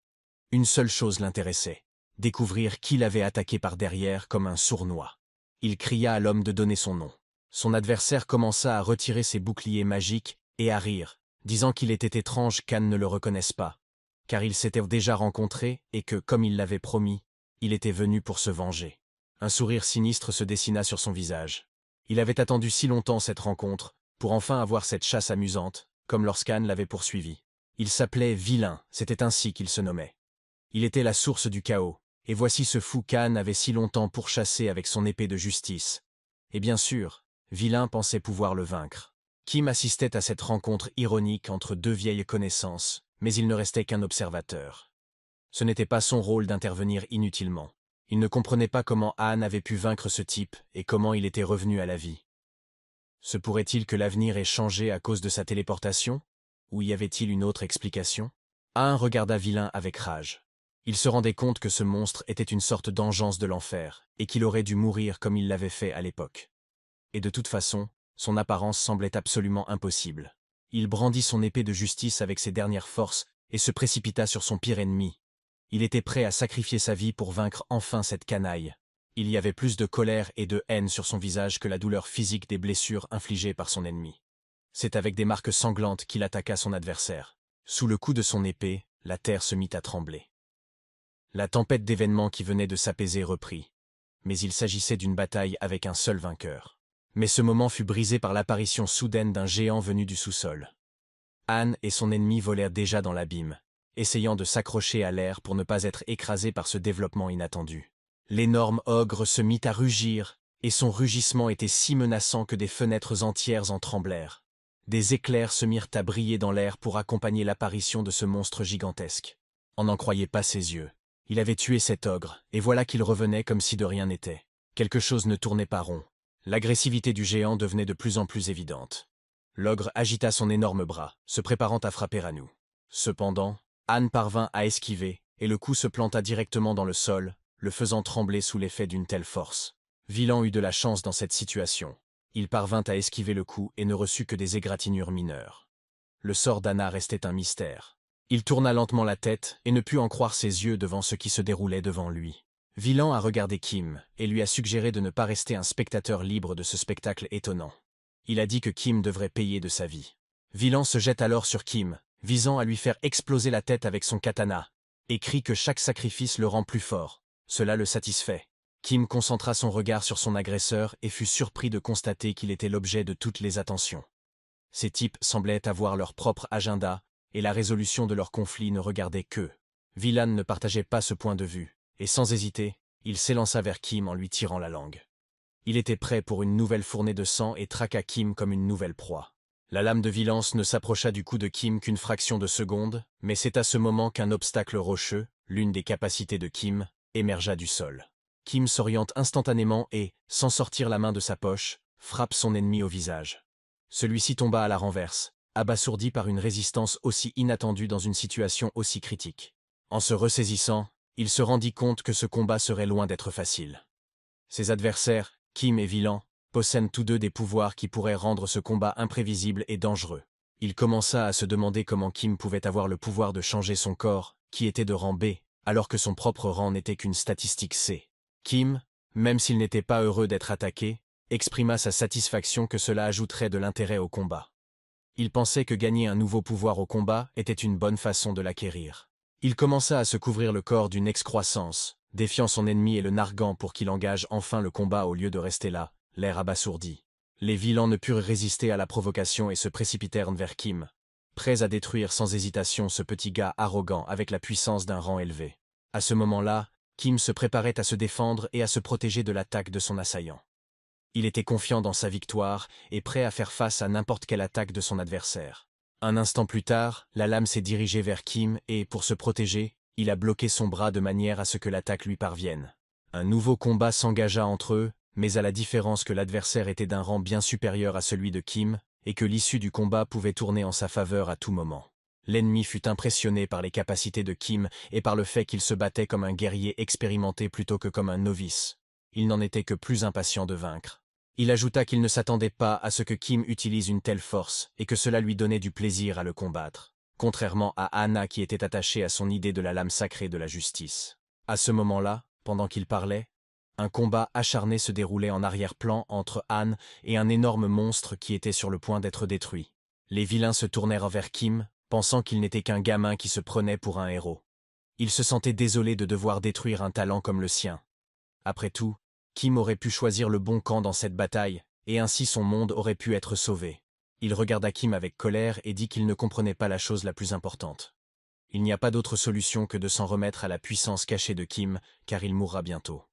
Une seule chose l'intéressait, découvrir qui l'avait attaqué par derrière comme un sournois. Il cria à l'homme de donner son nom. Son adversaire commença à retirer ses boucliers magiques et à rire, disant qu'il était étrange qu'Anne ne le reconnaisse pas, car ils s'étaient déjà rencontrés et que, comme il l'avait promis, il était venu pour se venger. Un sourire sinistre se dessina sur son visage. Il avait attendu si longtemps cette rencontre, pour enfin avoir cette chasse amusante, comme lorsqu'Anne l'avait poursuivi. Il s'appelait Vilain, c'était ainsi qu'il se nommait. Il était la source du chaos, et voici ce fou qu'Anne avait si longtemps pourchassé avec son épée de justice. Et bien sûr, Vilain pensait pouvoir le vaincre. Kim assistait à cette rencontre ironique entre deux vieilles connaissances, mais il ne restait qu'un observateur. Ce n'était pas son rôle d'intervenir inutilement. Il ne comprenait pas comment Anne avait pu vaincre ce type et comment il était revenu à la vie. Se pourrait-il que l'avenir ait changé à cause de sa téléportation Ou y avait-il une autre explication Anne regarda Vilain avec rage. Il se rendait compte que ce monstre était une sorte d'engeance de l'enfer, et qu'il aurait dû mourir comme il l'avait fait à l'époque. Et de toute façon, son apparence semblait absolument impossible. Il brandit son épée de justice avec ses dernières forces et se précipita sur son pire ennemi. Il était prêt à sacrifier sa vie pour vaincre enfin cette canaille. Il y avait plus de colère et de haine sur son visage que la douleur physique des blessures infligées par son ennemi. C'est avec des marques sanglantes qu'il attaqua son adversaire. Sous le coup de son épée, la terre se mit à trembler. La tempête d'événements qui venait de s'apaiser reprit. Mais il s'agissait d'une bataille avec un seul vainqueur. Mais ce moment fut brisé par l'apparition soudaine d'un géant venu du sous-sol. Anne et son ennemi volèrent déjà dans l'abîme, essayant de s'accrocher à l'air pour ne pas être écrasés par ce développement inattendu. L'énorme ogre se mit à rugir, et son rugissement était si menaçant que des fenêtres entières en tremblèrent. Des éclairs se mirent à briller dans l'air pour accompagner l'apparition de ce monstre gigantesque. On n'en croyait pas ses yeux. Il avait tué cet ogre, et voilà qu'il revenait comme si de rien n'était. Quelque chose ne tournait pas rond. L'agressivité du géant devenait de plus en plus évidente. L'ogre agita son énorme bras, se préparant à frapper à nous. Cependant, Anne parvint à esquiver, et le coup se planta directement dans le sol, le faisant trembler sous l'effet d'une telle force. Vilan eut de la chance dans cette situation. Il parvint à esquiver le coup et ne reçut que des égratignures mineures. Le sort d'Anna restait un mystère. Il tourna lentement la tête et ne put en croire ses yeux devant ce qui se déroulait devant lui. Villan a regardé Kim et lui a suggéré de ne pas rester un spectateur libre de ce spectacle étonnant. Il a dit que Kim devrait payer de sa vie. Vilan se jette alors sur Kim, visant à lui faire exploser la tête avec son katana, et crie que chaque sacrifice le rend plus fort. Cela le satisfait. Kim concentra son regard sur son agresseur et fut surpris de constater qu'il était l'objet de toutes les attentions. Ces types semblaient avoir leur propre agenda et la résolution de leur conflit ne regardait qu'eux. Villan ne partageait pas ce point de vue, et sans hésiter, il s'élança vers Kim en lui tirant la langue. Il était prêt pour une nouvelle fournée de sang et traqua Kim comme une nouvelle proie. La lame de Vilance ne s'approcha du cou de Kim qu'une fraction de seconde, mais c'est à ce moment qu'un obstacle rocheux, l'une des capacités de Kim, émergea du sol. Kim s'oriente instantanément et, sans sortir la main de sa poche, frappe son ennemi au visage. Celui-ci tomba à la renverse, abasourdi par une résistance aussi inattendue dans une situation aussi critique. En se ressaisissant, il se rendit compte que ce combat serait loin d'être facile. Ses adversaires, Kim et Vilan, possèdent tous deux des pouvoirs qui pourraient rendre ce combat imprévisible et dangereux. Il commença à se demander comment Kim pouvait avoir le pouvoir de changer son corps, qui était de rang B, alors que son propre rang n'était qu'une statistique C. Kim, même s'il n'était pas heureux d'être attaqué, exprima sa satisfaction que cela ajouterait de l'intérêt au combat il pensait que gagner un nouveau pouvoir au combat était une bonne façon de l'acquérir. Il commença à se couvrir le corps d'une excroissance, défiant son ennemi et le narguant pour qu'il engage enfin le combat au lieu de rester là, l'air abasourdi. Les vilains ne purent résister à la provocation et se précipitèrent vers Kim, prêts à détruire sans hésitation ce petit gars arrogant avec la puissance d'un rang élevé. À ce moment-là, Kim se préparait à se défendre et à se protéger de l'attaque de son assaillant. Il était confiant dans sa victoire et prêt à faire face à n'importe quelle attaque de son adversaire. Un instant plus tard, la lame s'est dirigée vers Kim et, pour se protéger, il a bloqué son bras de manière à ce que l'attaque lui parvienne. Un nouveau combat s'engagea entre eux, mais à la différence que l'adversaire était d'un rang bien supérieur à celui de Kim, et que l'issue du combat pouvait tourner en sa faveur à tout moment. L'ennemi fut impressionné par les capacités de Kim et par le fait qu'il se battait comme un guerrier expérimenté plutôt que comme un novice il n'en était que plus impatient de vaincre. Il ajouta qu'il ne s'attendait pas à ce que Kim utilise une telle force et que cela lui donnait du plaisir à le combattre, contrairement à Anna qui était attachée à son idée de la lame sacrée de la justice. À ce moment-là, pendant qu'il parlait, un combat acharné se déroulait en arrière-plan entre Anne et un énorme monstre qui était sur le point d'être détruit. Les vilains se tournèrent envers Kim, pensant qu'il n'était qu'un gamin qui se prenait pour un héros. Il se sentait désolé de devoir détruire un talent comme le sien. Après tout, Kim aurait pu choisir le bon camp dans cette bataille, et ainsi son monde aurait pu être sauvé. Il regarda Kim avec colère et dit qu'il ne comprenait pas la chose la plus importante. Il n'y a pas d'autre solution que de s'en remettre à la puissance cachée de Kim, car il mourra bientôt.